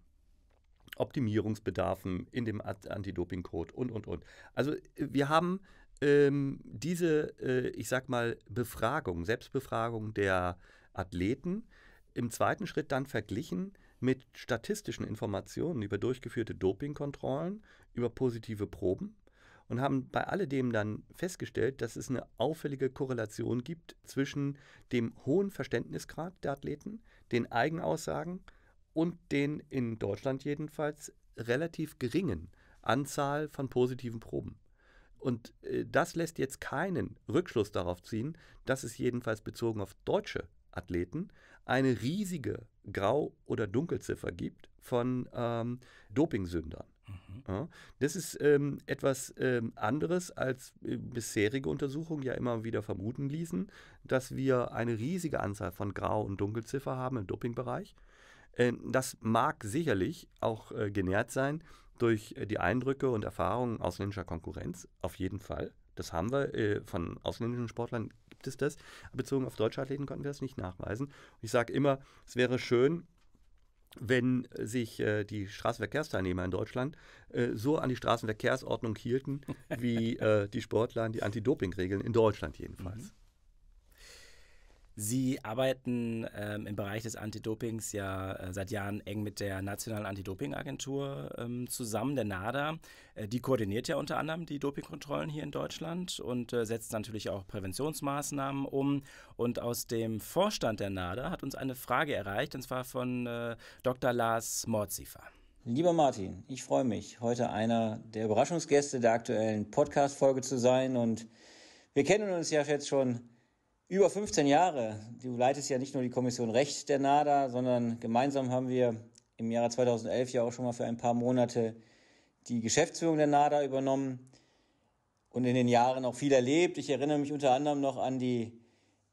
Optimierungsbedarfen in dem Anti-Doping-Code und, und, und. Also wir haben ähm, diese, äh, ich sag mal, Befragung, Selbstbefragung der Athleten, im zweiten Schritt dann verglichen mit statistischen Informationen über durchgeführte Dopingkontrollen, über positive Proben und haben bei alledem dann festgestellt, dass es eine auffällige Korrelation gibt zwischen dem hohen Verständnisgrad der Athleten, den Eigenaussagen und den in Deutschland jedenfalls relativ geringen Anzahl von positiven Proben. Und äh, das lässt jetzt keinen Rückschluss darauf ziehen, dass es jedenfalls bezogen auf deutsche Athleten eine riesige Grau- oder Dunkelziffer gibt von ähm, Dopingsündern. Mhm. Ja, das ist ähm, etwas ähm, anderes, als äh, bisherige Untersuchungen ja immer wieder vermuten ließen, dass wir eine riesige Anzahl von Grau- und Dunkelziffer haben im Dopingbereich. Ähm, das mag sicherlich auch äh, genährt sein durch äh, die Eindrücke und Erfahrungen ausländischer Konkurrenz, auf jeden Fall. Das haben wir äh, von ausländischen Sportlern gibt es das. Bezogen auf deutsche Athleten konnten wir das nicht nachweisen. Und ich sage immer, es wäre schön, wenn äh, sich äh, die Straßenverkehrsteilnehmer in Deutschland äh, so an die Straßenverkehrsordnung hielten, wie äh, die Sportler an die Anti-Doping-Regeln in Deutschland jedenfalls. Mhm. Sie arbeiten ähm, im Bereich des Anti-Dopings ja äh, seit Jahren eng mit der Nationalen Anti-Doping-Agentur ähm, zusammen, der NADA. Äh, die koordiniert ja unter anderem die Dopingkontrollen hier in Deutschland und äh, setzt natürlich auch Präventionsmaßnahmen um. Und aus dem Vorstand der NADA hat uns eine Frage erreicht, und zwar von äh, Dr. Lars Mordziefer. Lieber Martin, ich freue mich, heute einer der Überraschungsgäste der aktuellen Podcast-Folge zu sein. Und wir kennen uns ja jetzt schon über 15 Jahre. Du leitest ja nicht nur die Kommission Recht der NADA, sondern gemeinsam haben wir im Jahre 2011 ja auch schon mal für ein paar Monate die Geschäftsführung der NADA übernommen und in den Jahren auch viel erlebt. Ich erinnere mich unter anderem noch an die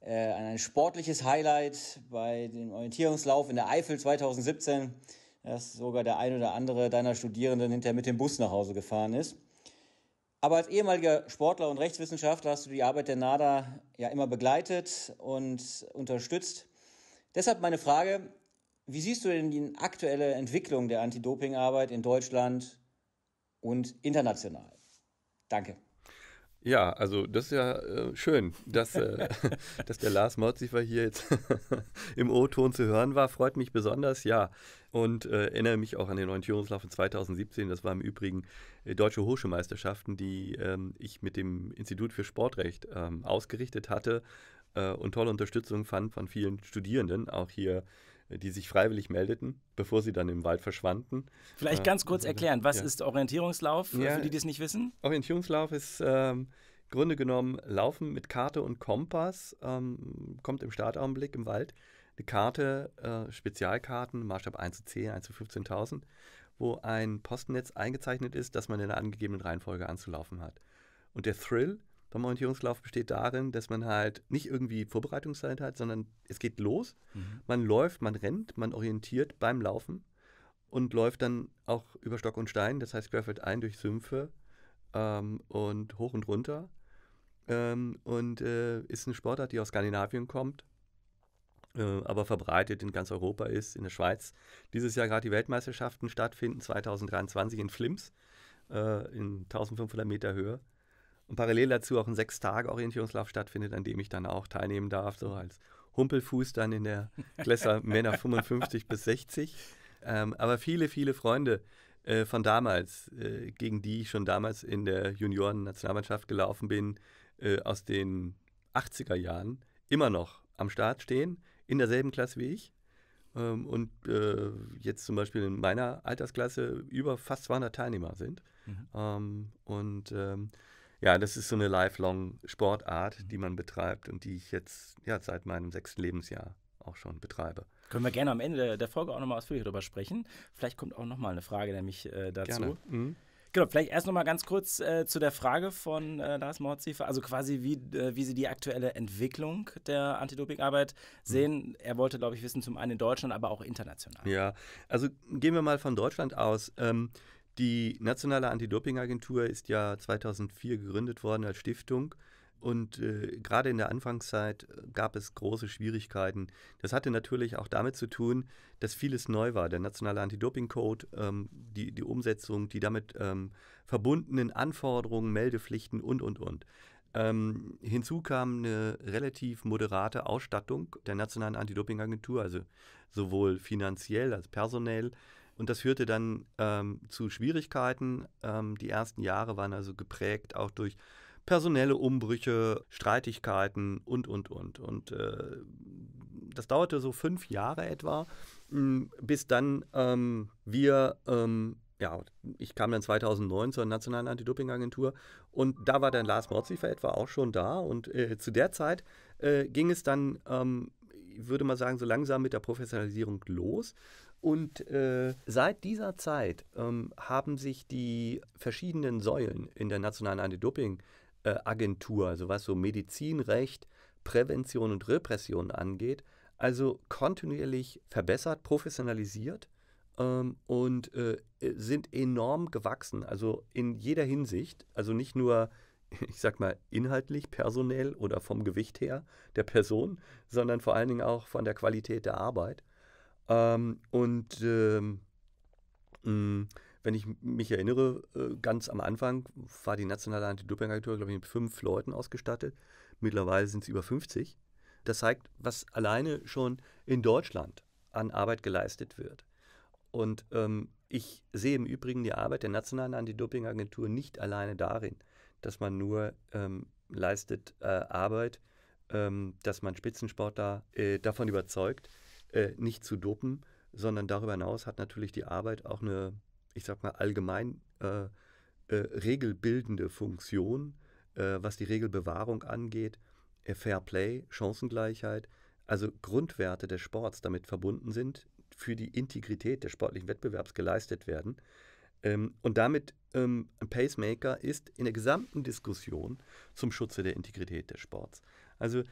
äh, an ein sportliches Highlight bei dem Orientierungslauf in der Eifel 2017, dass sogar der ein oder andere deiner Studierenden hinterher mit dem Bus nach Hause gefahren ist. Aber als ehemaliger Sportler und Rechtswissenschaftler hast du die Arbeit der NADA ja immer begleitet und unterstützt. Deshalb meine Frage, wie siehst du denn die aktuelle Entwicklung der Anti-Doping-Arbeit in Deutschland und international? Danke. Ja, also das ist ja äh, schön, dass, äh, dass der Lars Mautziefer hier jetzt im O-Ton zu hören war. Freut mich besonders, ja. Und äh, erinnere mich auch an den Orientierungslauf in 2017. Das war im Übrigen äh, Deutsche Hochschulmeisterschaften, die ähm, ich mit dem Institut für Sportrecht ähm, ausgerichtet hatte äh, und tolle Unterstützung fand von vielen Studierenden, auch hier die sich freiwillig meldeten, bevor sie dann im Wald verschwanden. Vielleicht äh, ganz kurz erklären, was ja. ist Orientierungslauf, äh, ja, für die, die es nicht wissen? Orientierungslauf ist ähm, Grunde genommen Laufen mit Karte und Kompass, ähm, kommt im Startaugenblick im Wald. Eine Karte, äh, Spezialkarten, Maßstab 1 zu 10, 1 zu 15.000, wo ein Postennetz eingezeichnet ist, das man in einer angegebenen Reihenfolge anzulaufen hat. Und der Thrill beim Orientierungslauf besteht darin, dass man halt nicht irgendwie Vorbereitungszeit hat, sondern es geht los. Mhm. Man läuft, man rennt, man orientiert beim Laufen und läuft dann auch über Stock und Stein, das heißt querfeld ein durch Sümpfe ähm, und hoch und runter. Ähm, und äh, ist eine Sportart, die aus Skandinavien kommt, äh, aber verbreitet in ganz Europa ist, in der Schweiz. Dieses Jahr gerade die Weltmeisterschaften stattfinden, 2023 in Flims äh, in 1500 Meter Höhe. Und parallel dazu auch ein Sechs-Tage-Orientierungslauf stattfindet, an dem ich dann auch teilnehmen darf, so als Humpelfuß dann in der Klasse Männer 55 bis 60. Ähm, aber viele, viele Freunde äh, von damals, äh, gegen die ich schon damals in der Junioren-Nationalmannschaft gelaufen bin, äh, aus den 80er Jahren, immer noch am Start stehen, in derselben Klasse wie ich. Ähm, und äh, jetzt zum Beispiel in meiner Altersklasse über fast 200 Teilnehmer sind. Mhm. Ähm, und ähm, ja, das ist so eine lifelong Sportart, die man betreibt und die ich jetzt ja, seit meinem sechsten Lebensjahr auch schon betreibe. Können wir gerne am Ende der Folge auch nochmal ausführlich darüber sprechen. Vielleicht kommt auch nochmal eine Frage nämlich äh, dazu. Mhm. Genau, vielleicht erst nochmal ganz kurz äh, zu der Frage von äh, Lars Mordziefer, also quasi wie, äh, wie Sie die aktuelle Entwicklung der Anti-Doping-Arbeit mhm. sehen. Mhm. Er wollte, glaube ich, wissen, zum einen in Deutschland, aber auch international. Ja, also gehen wir mal von Deutschland aus. Ähm, die Nationale Anti-Doping-Agentur ist ja 2004 gegründet worden als Stiftung. Und äh, gerade in der Anfangszeit äh, gab es große Schwierigkeiten. Das hatte natürlich auch damit zu tun, dass vieles neu war. Der nationale Anti-Doping-Code, ähm, die, die Umsetzung, die damit ähm, verbundenen Anforderungen, Meldepflichten und, und, und. Ähm, hinzu kam eine relativ moderate Ausstattung der Nationalen Anti-Doping-Agentur, also sowohl finanziell als personell. Und das führte dann ähm, zu Schwierigkeiten. Ähm, die ersten Jahre waren also geprägt auch durch personelle Umbrüche, Streitigkeiten und, und, und. Und äh, das dauerte so fünf Jahre etwa, mh, hm, bis dann ähm, wir ähm, ja, ich kam dann 2009 zur Nationalen Anti-Doping-Agentur und da war dann Lars Mordsifer etwa auch schon da und äh, zu der Zeit äh, ging es dann, ähm, ich würde mal sagen, so langsam mit der Professionalisierung los. Und äh, seit dieser Zeit ähm, haben sich die verschiedenen Säulen in der Nationalen Anti-Doping-Agentur, also was so Medizinrecht, Prävention und Repression angeht, also kontinuierlich verbessert, professionalisiert ähm, und äh, sind enorm gewachsen, also in jeder Hinsicht, also nicht nur ich sag mal, inhaltlich, personell oder vom Gewicht her der Person, sondern vor allen Dingen auch von der Qualität der Arbeit. Ähm, und ähm, hm, wenn ich mich erinnere, äh, ganz am Anfang war die Nationale Anti-Doping-Agentur, glaube ich, mit fünf Leuten ausgestattet. Mittlerweile sind es über 50. Das zeigt, was alleine schon in Deutschland an Arbeit geleistet wird. Und ähm, ich sehe im Übrigen die Arbeit der Nationalen Anti-Doping-Agentur nicht alleine darin, dass man nur ähm, leistet äh, Arbeit, ähm, dass man Spitzensportler äh, davon überzeugt, äh, nicht zu dopen, sondern darüber hinaus hat natürlich die Arbeit auch eine, ich sag mal, allgemein äh, äh, regelbildende Funktion, äh, was die Regelbewahrung angeht, äh, Fair Play, Chancengleichheit, also Grundwerte des Sports damit verbunden sind, für die Integrität des sportlichen Wettbewerbs geleistet werden. Ähm, und damit ähm, ein Pacemaker ist in der gesamten Diskussion zum Schutze der Integrität des Sports. Also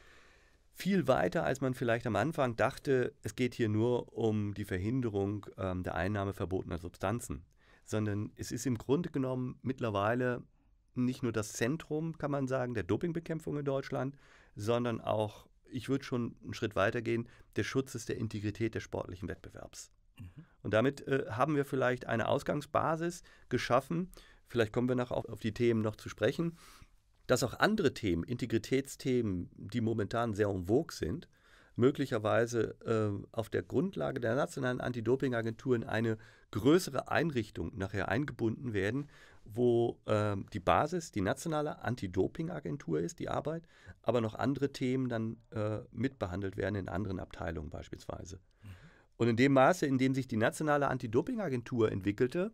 viel weiter, als man vielleicht am Anfang dachte, es geht hier nur um die Verhinderung ähm, der Einnahme verbotener Substanzen, sondern es ist im Grunde genommen mittlerweile nicht nur das Zentrum, kann man sagen, der Dopingbekämpfung in Deutschland, sondern auch, ich würde schon einen Schritt weiter gehen, der Schutz der Integrität des sportlichen Wettbewerbs. Mhm. Und damit äh, haben wir vielleicht eine Ausgangsbasis geschaffen, vielleicht kommen wir noch auf die Themen noch zu sprechen, dass auch andere Themen, Integritätsthemen, die momentan sehr en sind, möglicherweise äh, auf der Grundlage der nationalen Anti-Doping-Agentur in eine größere Einrichtung nachher eingebunden werden, wo äh, die Basis die nationale Anti-Doping-Agentur ist, die Arbeit, aber noch andere Themen dann äh, mitbehandelt werden in anderen Abteilungen beispielsweise. Mhm. Und in dem Maße, in dem sich die nationale Anti-Doping-Agentur entwickelte,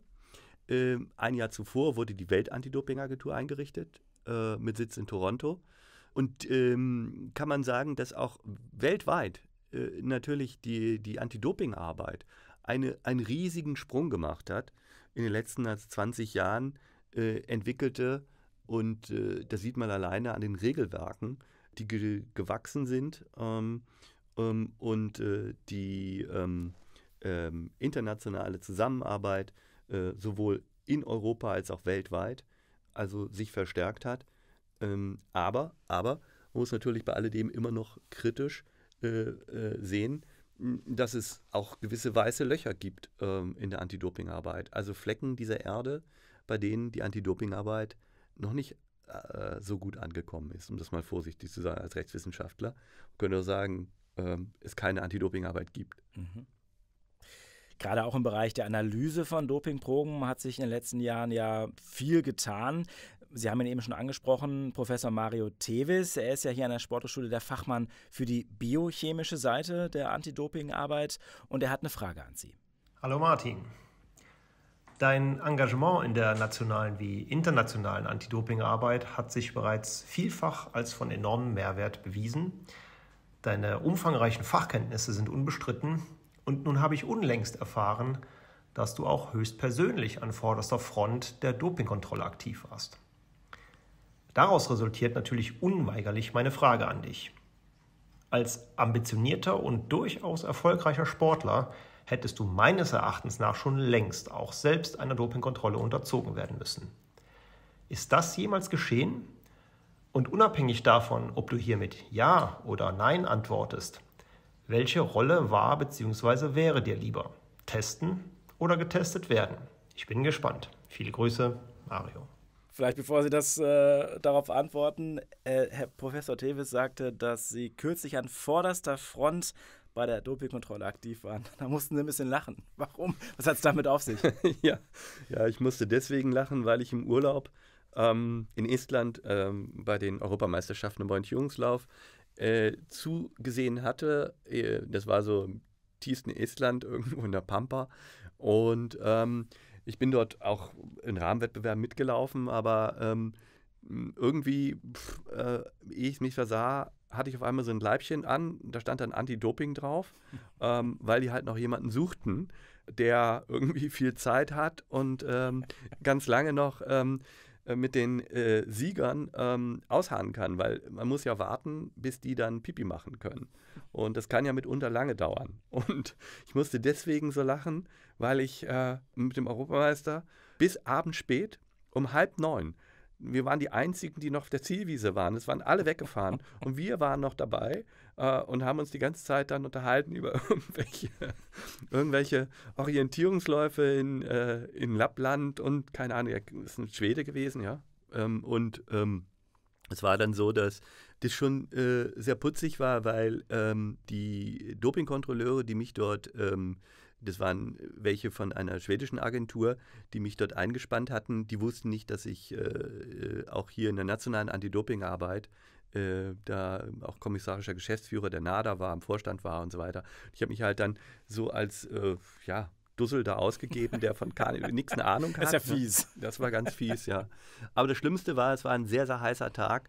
ähm, ein Jahr zuvor wurde die Welt-Anti-Doping-Agentur eingerichtet, äh, mit Sitz in Toronto. Und ähm, kann man sagen, dass auch weltweit äh, natürlich die, die Anti-Doping-Arbeit eine, einen riesigen Sprung gemacht hat in den letzten 20 Jahren äh, entwickelte. Und äh, das sieht man alleine an den Regelwerken, die ge gewachsen sind ähm, ähm, und äh, die ähm, ähm, internationale Zusammenarbeit äh, sowohl in Europa als auch weltweit also sich verstärkt hat. Ähm, aber, aber, man muss natürlich bei alledem immer noch kritisch äh, äh, sehen, dass es auch gewisse weiße Löcher gibt ähm, in der Anti-Doping-Arbeit. Also Flecken dieser Erde, bei denen die Anti-Doping-Arbeit noch nicht äh, so gut angekommen ist, um das mal vorsichtig zu sagen als Rechtswissenschaftler. Man könnte auch sagen, ähm, es keine Anti-Doping-Arbeit gibt. Mhm. Gerade auch im Bereich der Analyse von Dopingproben hat sich in den letzten Jahren ja viel getan. Sie haben ihn eben schon angesprochen, Professor Mario Tevis. Er ist ja hier an der Sporthochschule der Fachmann für die biochemische Seite der Anti-Doping-Arbeit und er hat eine Frage an Sie. Hallo Martin. Dein Engagement in der nationalen wie internationalen Anti-Doping-Arbeit hat sich bereits vielfach als von enormem Mehrwert bewiesen. Deine umfangreichen Fachkenntnisse sind unbestritten und nun habe ich unlängst erfahren, dass du auch höchstpersönlich an vorderster Front der Dopingkontrolle aktiv warst. Daraus resultiert natürlich unweigerlich meine Frage an dich. Als ambitionierter und durchaus erfolgreicher Sportler hättest du meines Erachtens nach schon längst auch selbst einer Dopingkontrolle unterzogen werden müssen. Ist das jemals geschehen? Und unabhängig davon, ob du hier mit Ja oder Nein antwortest, welche Rolle war bzw. wäre dir lieber? Testen oder getestet werden? Ich bin gespannt. Viele Grüße, Mario. Vielleicht bevor Sie das äh, darauf antworten, äh, Herr Professor Tevis sagte, dass Sie kürzlich an vorderster Front bei der Dopingkontrolle aktiv waren. Da mussten Sie ein bisschen lachen. Warum? Was hat es damit auf sich? ja. ja, ich musste deswegen lachen, weil ich im Urlaub ähm, in Estland ähm, bei den Europameisterschaften im Jungslauf äh, zugesehen hatte. Äh, das war so im tiefsten Estland, irgendwo in der Pampa. Und ähm, ich bin dort auch in Rahmenwettbewerben mitgelaufen, aber ähm, irgendwie, pff, äh, ehe ich mich versah, hatte ich auf einmal so ein Leibchen an, da stand dann Anti-Doping drauf, ähm, weil die halt noch jemanden suchten, der irgendwie viel Zeit hat und ähm, ganz lange noch ähm, äh, mit den äh, Siegern ähm, ausharren kann, weil man muss ja warten, bis die dann Pipi machen können. Und das kann ja mitunter lange dauern. Und ich musste deswegen so lachen, weil ich äh, mit dem Europameister bis abends spät um halb neun wir waren die Einzigen, die noch auf der Zielwiese waren. Es waren alle weggefahren und wir waren noch dabei äh, und haben uns die ganze Zeit dann unterhalten über irgendwelche, irgendwelche Orientierungsläufe in, äh, in Lappland und keine Ahnung, es ist ein Schwede gewesen, ja. Ähm, und ähm, es war dann so, dass das schon äh, sehr putzig war, weil ähm, die Dopingkontrolleure, die mich dort ähm, das waren äh, welche von einer schwedischen Agentur, die mich dort eingespannt hatten. Die wussten nicht, dass ich äh, äh auch hier in der nationalen Anti-Doping-Arbeit äh, da auch kommissarischer Geschäftsführer der NADA war, im Vorstand war und so weiter. Ich habe mich halt dann so als, äh, ja, Dussel da ausgegeben, der von nichts eine Ahnung hat. Das ist ja ne? fies. Das war ganz fies, ja. Aber das Schlimmste war, es war ein sehr, sehr heißer Tag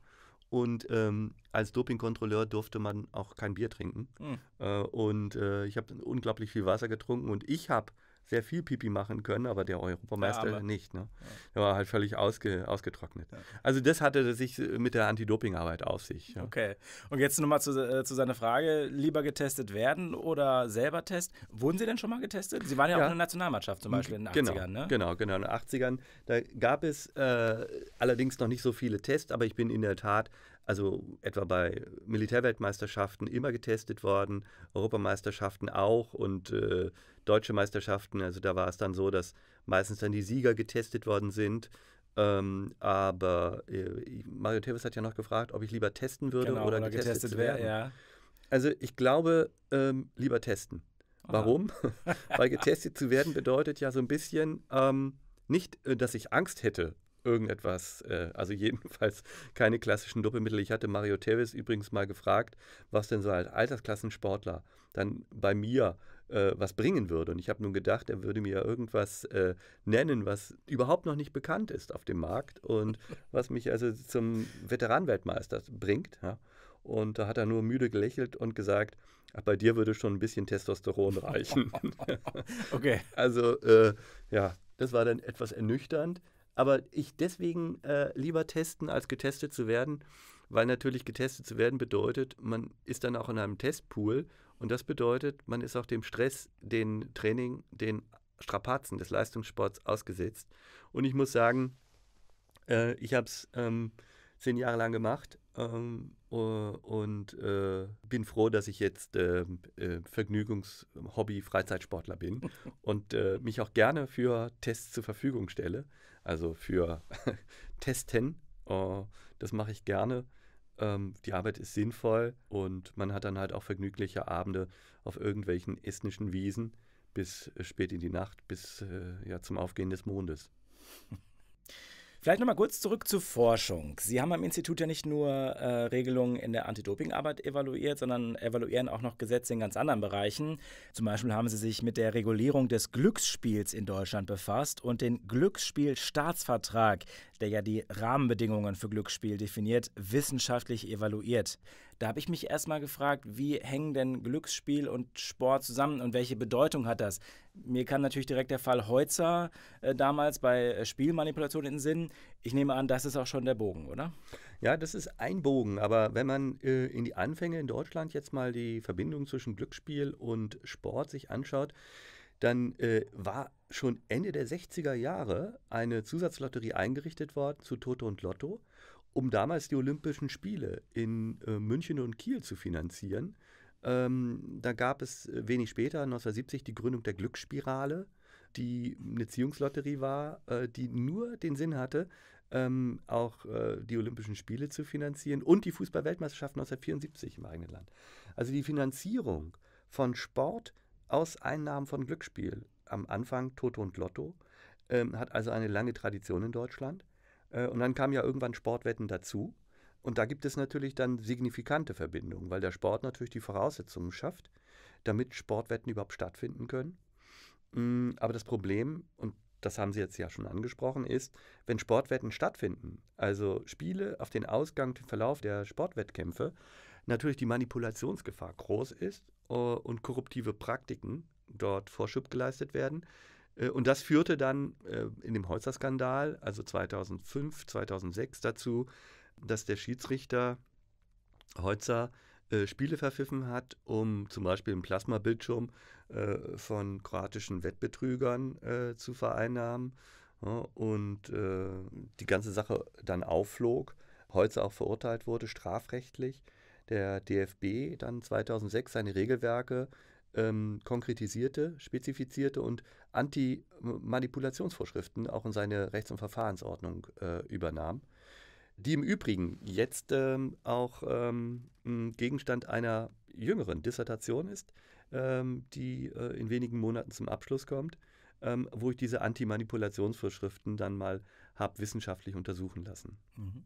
und ähm, als Dopingkontrolleur durfte man auch kein Bier trinken. Mhm. Äh, und äh, ich habe unglaublich viel Wasser getrunken und ich habe sehr viel Pipi machen können, aber der Europameister ja, aber. nicht. Ne? Ja. Der war halt völlig ausge, ausgetrocknet. Ja. Also das hatte sich mit der Anti-Doping-Arbeit auf sich. Okay. Und jetzt nochmal zu, äh, zu seiner Frage, lieber getestet werden oder selber testen. Wurden Sie denn schon mal getestet? Sie waren ja, auch in der Nationalmannschaft zum Beispiel in den genau, 80ern, ne? Genau, genau. In den 80ern, da gab es äh, allerdings noch nicht so viele Tests, aber ich bin in der Tat also etwa bei Militärweltmeisterschaften immer getestet worden, Europameisterschaften auch und äh, deutsche Meisterschaften. Also da war es dann so, dass meistens dann die Sieger getestet worden sind. Ähm, aber äh, Mario Tevis hat ja noch gefragt, ob ich lieber testen würde genau, oder, oder, getestet, getestet wäre. Ja. Also ich glaube, ähm, lieber testen. Warum? Weil getestet zu werden bedeutet ja so ein bisschen ähm, nicht, äh, dass ich Angst hätte, irgendetwas, äh, also jedenfalls keine klassischen Doppelmittel. Ich hatte Mario Tevis übrigens mal gefragt, was denn so als Altersklassensportler dann bei mir äh, was bringen würde. Und ich habe nun gedacht, er würde mir irgendwas äh, nennen, was überhaupt noch nicht bekannt ist auf dem Markt und was mich also zum Veteranenweltmeister bringt. Ja. Und da hat er nur müde gelächelt und gesagt, ach, bei dir würde schon ein bisschen Testosteron reichen. okay. Also äh, ja, das war dann etwas ernüchternd. Aber ich deswegen äh, lieber testen, als getestet zu werden, weil natürlich getestet zu werden bedeutet, man ist dann auch in einem Testpool und das bedeutet, man ist auch dem Stress, den Training, den Strapazen des Leistungssports ausgesetzt. Und ich muss sagen, äh, ich habe es ähm, zehn Jahre lang gemacht ähm, äh, und äh, bin froh, dass ich jetzt ähm, äh, Vergnügungs-, Hobby-, Freizeitsportler bin und äh, mich auch gerne für Tests zur Verfügung stelle, also für Testen. Äh, das mache ich gerne ähm, die Arbeit ist sinnvoll und man hat dann halt auch vergnügliche Abende auf irgendwelchen estnischen Wiesen bis äh, spät in die Nacht, bis äh, ja, zum Aufgehen des Mondes. Vielleicht nochmal kurz zurück zur Forschung. Sie haben am Institut ja nicht nur äh, Regelungen in der Anti-Doping-Arbeit evaluiert, sondern evaluieren auch noch Gesetze in ganz anderen Bereichen. Zum Beispiel haben Sie sich mit der Regulierung des Glücksspiels in Deutschland befasst und den Glücksspielstaatsvertrag, der ja die Rahmenbedingungen für Glücksspiel definiert, wissenschaftlich evaluiert. Da habe ich mich erstmal gefragt, wie hängen denn Glücksspiel und Sport zusammen und welche Bedeutung hat das mir kam natürlich direkt der Fall Heutzer äh, damals bei äh, Spielmanipulation in den Sinn. Ich nehme an, das ist auch schon der Bogen, oder? Ja, das ist ein Bogen. Aber wenn man äh, in die Anfänge in Deutschland jetzt mal die Verbindung zwischen Glücksspiel und Sport sich anschaut, dann äh, war schon Ende der 60er Jahre eine Zusatzlotterie eingerichtet worden zu Toto und Lotto, um damals die Olympischen Spiele in äh, München und Kiel zu finanzieren. Ähm, da gab es äh, wenig später, 1970, die Gründung der Glücksspirale, die eine Ziehungslotterie war, äh, die nur den Sinn hatte, ähm, auch äh, die Olympischen Spiele zu finanzieren und die Fußball-Weltmeisterschaft 1974 im eigenen Land. Also die Finanzierung von Sport aus Einnahmen von Glücksspiel, am Anfang Toto und Lotto, ähm, hat also eine lange Tradition in Deutschland. Äh, und dann kam ja irgendwann Sportwetten dazu. Und da gibt es natürlich dann signifikante Verbindungen, weil der Sport natürlich die Voraussetzungen schafft, damit Sportwetten überhaupt stattfinden können. Mm, aber das Problem, und das haben Sie jetzt ja schon angesprochen, ist, wenn Sportwetten stattfinden, also Spiele auf den Ausgang, den Verlauf der Sportwettkämpfe, natürlich die Manipulationsgefahr groß ist äh, und korruptive Praktiken dort Vorschub geleistet werden. Äh, und das führte dann äh, in dem Holzer-Skandal, also 2005, 2006, dazu, dass der Schiedsrichter Heutzer äh, Spiele verpfiffen hat, um zum Beispiel einen Plasmabildschirm äh, von kroatischen Wettbetrügern äh, zu vereinnahmen ja, und äh, die ganze Sache dann aufflog. Heutzer auch verurteilt wurde strafrechtlich. Der DFB dann 2006 seine Regelwerke ähm, konkretisierte, spezifizierte und Anti-Manipulationsvorschriften auch in seine Rechts- und Verfahrensordnung äh, übernahm die im Übrigen jetzt ähm, auch ähm, Gegenstand einer jüngeren Dissertation ist, ähm, die äh, in wenigen Monaten zum Abschluss kommt, ähm, wo ich diese Antimanipulationsvorschriften dann mal habe wissenschaftlich untersuchen lassen. Mhm.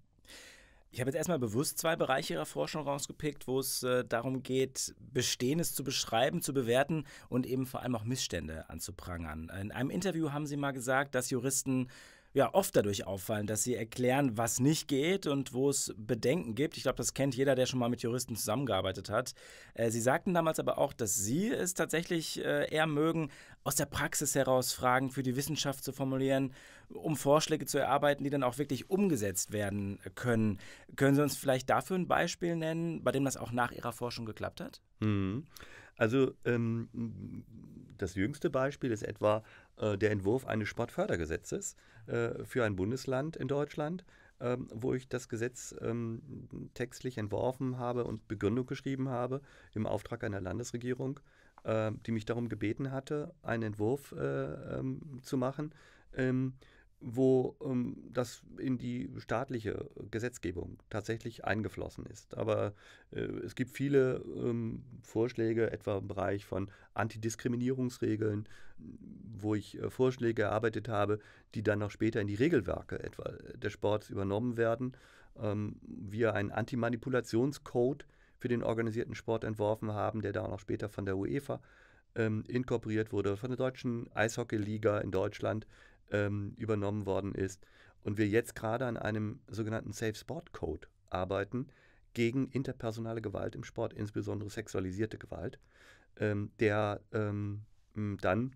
Ich habe jetzt erstmal bewusst zwei Bereiche Ihrer Forschung rausgepickt, wo es äh, darum geht, Bestehendes zu beschreiben, zu bewerten und eben vor allem auch Missstände anzuprangern. In einem Interview haben Sie mal gesagt, dass Juristen ja oft dadurch auffallen, dass sie erklären, was nicht geht und wo es Bedenken gibt. Ich glaube, das kennt jeder, der schon mal mit Juristen zusammengearbeitet hat. Äh, sie sagten damals aber auch, dass sie es tatsächlich äh, eher mögen, aus der Praxis heraus Fragen für die Wissenschaft zu formulieren, um Vorschläge zu erarbeiten, die dann auch wirklich umgesetzt werden können. Können Sie uns vielleicht dafür ein Beispiel nennen, bei dem das auch nach Ihrer Forschung geklappt hat? Mhm. Also ähm, das jüngste Beispiel ist etwa äh, der Entwurf eines Sportfördergesetzes äh, für ein Bundesland in Deutschland, ähm, wo ich das Gesetz ähm, textlich entworfen habe und Begründung geschrieben habe im Auftrag einer Landesregierung, äh, die mich darum gebeten hatte, einen Entwurf äh, ähm, zu machen. Ähm, wo ähm, das in die staatliche Gesetzgebung tatsächlich eingeflossen ist. Aber äh, es gibt viele ähm, Vorschläge, etwa im Bereich von Antidiskriminierungsregeln, wo ich äh, Vorschläge erarbeitet habe, die dann noch später in die Regelwerke etwa des Sports übernommen werden. Ähm, wir einen Antimanipulationscode für den organisierten Sport entworfen haben, der dann auch noch später von der UEFA ähm, inkorporiert wurde, von der deutschen Eishockeyliga in Deutschland ähm, übernommen worden ist. Und wir jetzt gerade an einem sogenannten Safe Sport Code arbeiten gegen interpersonale Gewalt im Sport, insbesondere sexualisierte Gewalt, ähm, der ähm, dann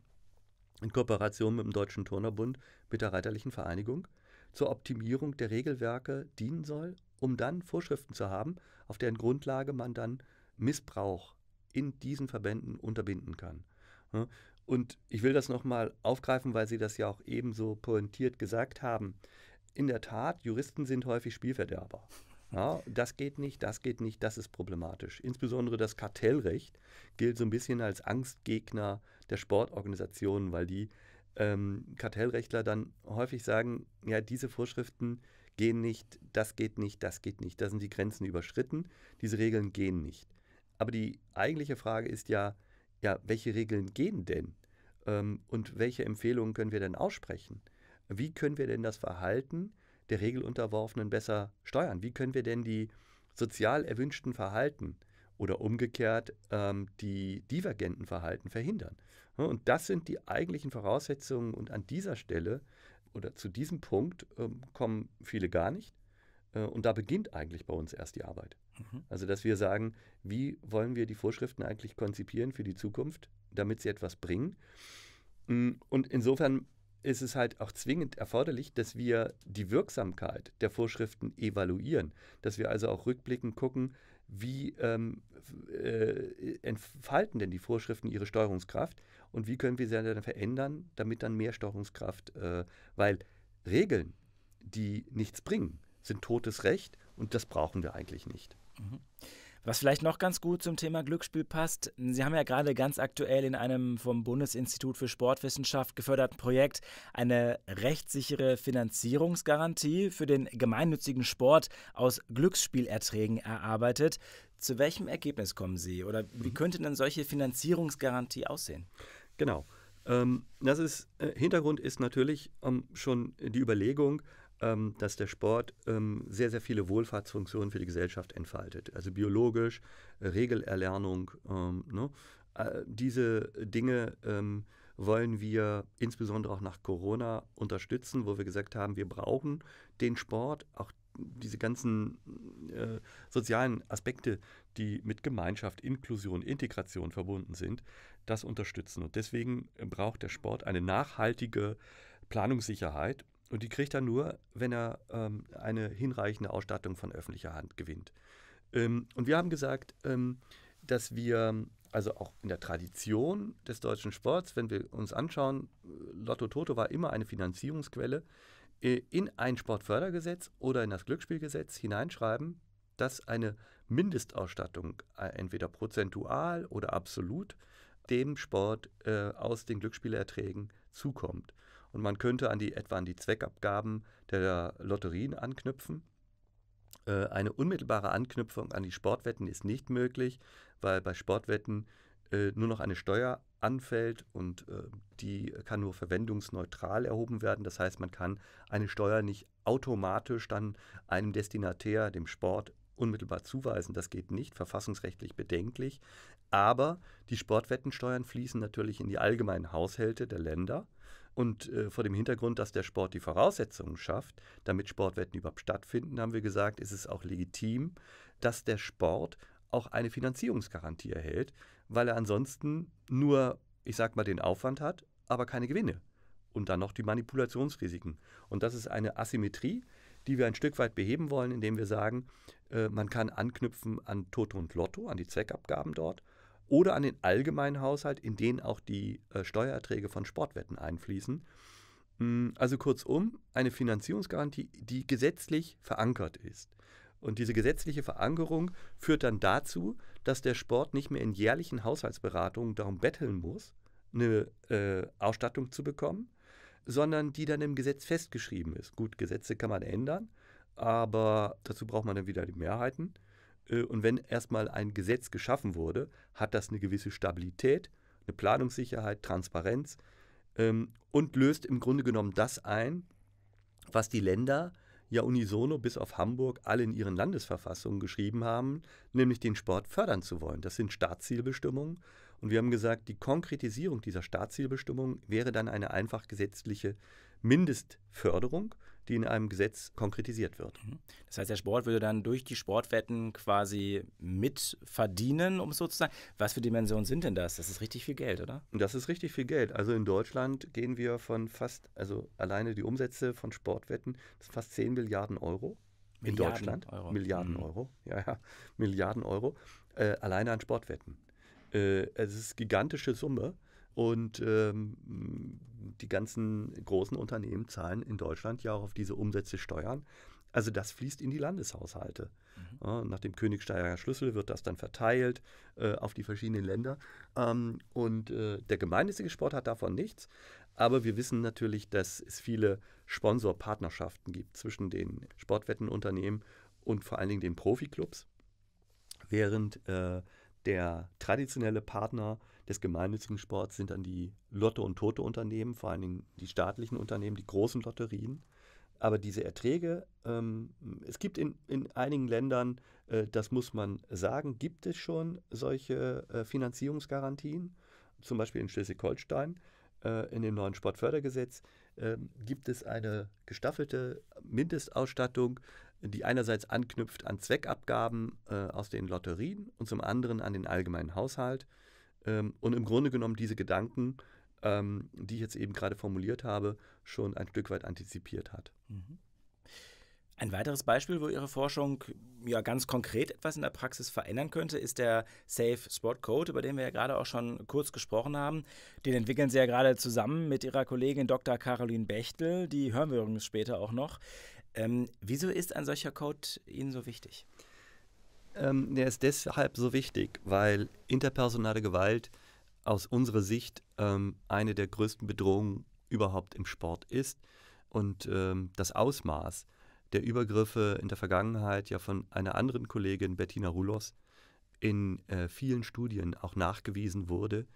in Kooperation mit dem Deutschen Turnerbund, mit der Reiterlichen Vereinigung zur Optimierung der Regelwerke dienen soll, um dann Vorschriften zu haben, auf deren Grundlage man dann Missbrauch in diesen Verbänden unterbinden kann. Und ich will das nochmal aufgreifen, weil Sie das ja auch eben so pointiert gesagt haben. In der Tat, Juristen sind häufig Spielverderber. Ja, das geht nicht, das geht nicht, das ist problematisch. Insbesondere das Kartellrecht gilt so ein bisschen als Angstgegner der Sportorganisationen, weil die ähm, Kartellrechtler dann häufig sagen, ja, diese Vorschriften gehen nicht, das geht nicht, das geht nicht, da sind die Grenzen überschritten, diese Regeln gehen nicht. Aber die eigentliche Frage ist ja, ja, welche Regeln gehen denn ähm, und welche Empfehlungen können wir denn aussprechen? Wie können wir denn das Verhalten der Regelunterworfenen besser steuern? Wie können wir denn die sozial erwünschten Verhalten oder umgekehrt ähm, die divergenten Verhalten verhindern? Und das sind die eigentlichen Voraussetzungen und an dieser Stelle oder zu diesem Punkt ähm, kommen viele gar nicht. Äh, und da beginnt eigentlich bei uns erst die Arbeit. Mhm. Also, dass wir sagen, wie wollen wir die Vorschriften eigentlich konzipieren für die Zukunft, damit sie etwas bringen. Mm, und insofern ist es halt auch zwingend erforderlich, dass wir die Wirksamkeit der Vorschriften evaluieren, dass wir also auch rückblickend gucken, wie ähm, äh, entfalten denn die Vorschriften ihre Steuerungskraft und wie können wir sie dann verändern, damit dann mehr Steuerungskraft, äh, weil Regeln, die nichts bringen, sind totes Recht und das brauchen wir eigentlich nicht. Mhm. Was vielleicht noch ganz gut zum Thema Glücksspiel passt, Sie haben ja gerade ganz aktuell in einem vom Bundesinstitut für Sportwissenschaft geförderten Projekt eine rechtssichere Finanzierungsgarantie für den gemeinnützigen Sport aus Glücksspielerträgen erarbeitet. Zu welchem Ergebnis kommen Sie oder wie mhm. könnte denn solche Finanzierungsgarantie aussehen? Genau. Ähm, das ist, äh, Hintergrund ist natürlich ähm, schon die Überlegung, ähm, dass der Sport ähm, sehr, sehr viele Wohlfahrtsfunktionen für die Gesellschaft entfaltet. Also biologisch, äh, Regelerlernung, ähm, ne? Äh, diese Dinge ähm, wollen wir insbesondere auch nach Corona unterstützen, wo wir gesagt haben, wir brauchen den Sport, auch diese ganzen äh, sozialen Aspekte, die mit Gemeinschaft, Inklusion, Integration verbunden sind, das unterstützen. Und deswegen braucht der Sport eine nachhaltige Planungssicherheit und die kriegt er nur, wenn er ähm, eine hinreichende Ausstattung von öffentlicher Hand gewinnt. Ähm, und wir haben gesagt, ähm, dass wir, also auch in der Tradition des deutschen Sports, wenn wir uns anschauen, äh, Lotto Toto war immer eine Finanzierungsquelle, äh, in ein Sportfördergesetz oder in das Glücksspielgesetz hineinschreiben, dass eine Mindestausstattung äh, entweder prozentual oder absolut dem Sport äh, aus den Glücksspielerträgen zukommt und man könnte an die, etwa an die Zweckabgaben der Lotterien anknüpfen. Äh, eine unmittelbare Anknüpfung an die Sportwetten ist nicht möglich, weil bei Sportwetten äh, nur noch eine Steuer anfällt und äh, die kann nur verwendungsneutral erhoben werden. Das heißt, man kann eine Steuer nicht automatisch dann einem Destinatär, dem Sport, unmittelbar zuweisen. Das geht nicht, verfassungsrechtlich bedenklich. Aber die Sportwettensteuern fließen natürlich in die allgemeinen Haushälte der Länder. Und äh, vor dem Hintergrund, dass der Sport die Voraussetzungen schafft, damit Sportwetten überhaupt stattfinden, haben wir gesagt, ist es auch legitim, dass der Sport auch eine Finanzierungsgarantie erhält, weil er ansonsten nur, ich sag mal, den Aufwand hat, aber keine Gewinne. Und dann noch die Manipulationsrisiken. Und das ist eine Asymmetrie, die wir ein Stück weit beheben wollen, indem wir sagen, äh, man kann anknüpfen an Toto und Lotto, an die Zweckabgaben dort oder an den allgemeinen Haushalt, in den auch die äh, Steuererträge von Sportwetten einfließen. Hm, also kurzum, eine Finanzierungsgarantie, die gesetzlich verankert ist. Und diese gesetzliche Verankerung führt dann dazu, dass der Sport nicht mehr in jährlichen Haushaltsberatungen darum betteln muss, eine äh, Ausstattung zu bekommen, sondern die dann im Gesetz festgeschrieben ist. Gut, Gesetze kann man ändern, aber dazu braucht man dann wieder die Mehrheiten. Äh, und wenn erstmal ein Gesetz geschaffen wurde, hat das eine gewisse Stabilität, eine Planungssicherheit, Transparenz ähm, und löst im Grunde genommen das ein, was die Länder ja unisono bis auf Hamburg alle in ihren Landesverfassungen geschrieben haben, nämlich den Sport fördern zu wollen. Das sind Staatszielbestimmungen. Und wir haben gesagt, die Konkretisierung dieser Staatszielbestimmungen wäre dann eine einfach gesetzliche Mindestförderung die in einem Gesetz konkretisiert wird. Mhm. Das heißt, der Sport würde dann durch die Sportwetten quasi mitverdienen, um es so zu sagen. Was für Dimensionen sind denn das? Das ist richtig viel Geld, oder? Das ist richtig viel Geld. Also in Deutschland gehen wir von fast, also alleine die Umsätze von Sportwetten, das sind fast 10 Milliarden Euro. In Milliarden Deutschland Euro. Milliarden mhm. Euro, ja, ja, Milliarden Euro, äh, alleine an Sportwetten. Äh, es ist gigantische Summe und ähm, die ganzen großen Unternehmen zahlen in Deutschland ja auch auf diese Umsätze Steuern. Also das fließt in die Landeshaushalte. Mhm. Ja, nach dem Königsteiger Schlüssel wird das dann verteilt äh, auf die verschiedenen Länder. Ähm, und äh, der gemeinnützige Sport hat davon nichts. Aber wir wissen natürlich, dass es viele Sponsorpartnerschaften gibt zwischen den Sportwettenunternehmen und vor allen Dingen den Profiklubs. Während äh, der traditionelle Partner des gemeinnützigen Sports sind dann die Lotto- und Toto-Unternehmen, vor allen Dingen die staatlichen Unternehmen, die großen Lotterien. Aber diese Erträge, ähm, es gibt in, in einigen Ländern, äh, das muss man sagen, gibt es schon solche äh, Finanzierungsgarantien, zum Beispiel in Schleswig-Holstein. Äh, in dem neuen Sportfördergesetz ähm, gibt es eine gestaffelte Mindestausstattung die einerseits anknüpft an Zweckabgaben äh, aus den Lotterien und zum anderen an den allgemeinen Haushalt. Ähm, und im Grunde genommen diese Gedanken, ähm, die ich jetzt eben gerade formuliert habe, schon ein Stück weit antizipiert hat. Mhm. Ein weiteres Beispiel, wo Ihre Forschung ja ganz konkret etwas in der Praxis verändern könnte, ist der Safe Spot Code, über den wir ja gerade auch schon kurz gesprochen haben. Den entwickeln Sie ja gerade zusammen mit Ihrer Kollegin Dr. Caroline Bechtel, die hören wir übrigens später auch noch. Ähm, wieso ist ein solcher Code Ihnen so wichtig? Ähm, der ist deshalb so wichtig, weil interpersonale Gewalt aus unserer Sicht ähm, eine der größten Bedrohungen überhaupt im Sport ist und ähm, das Ausmaß der Übergriffe in der Vergangenheit ja von einer anderen Kollegin Bettina Rulos in äh, vielen Studien auch nachgewiesen wurde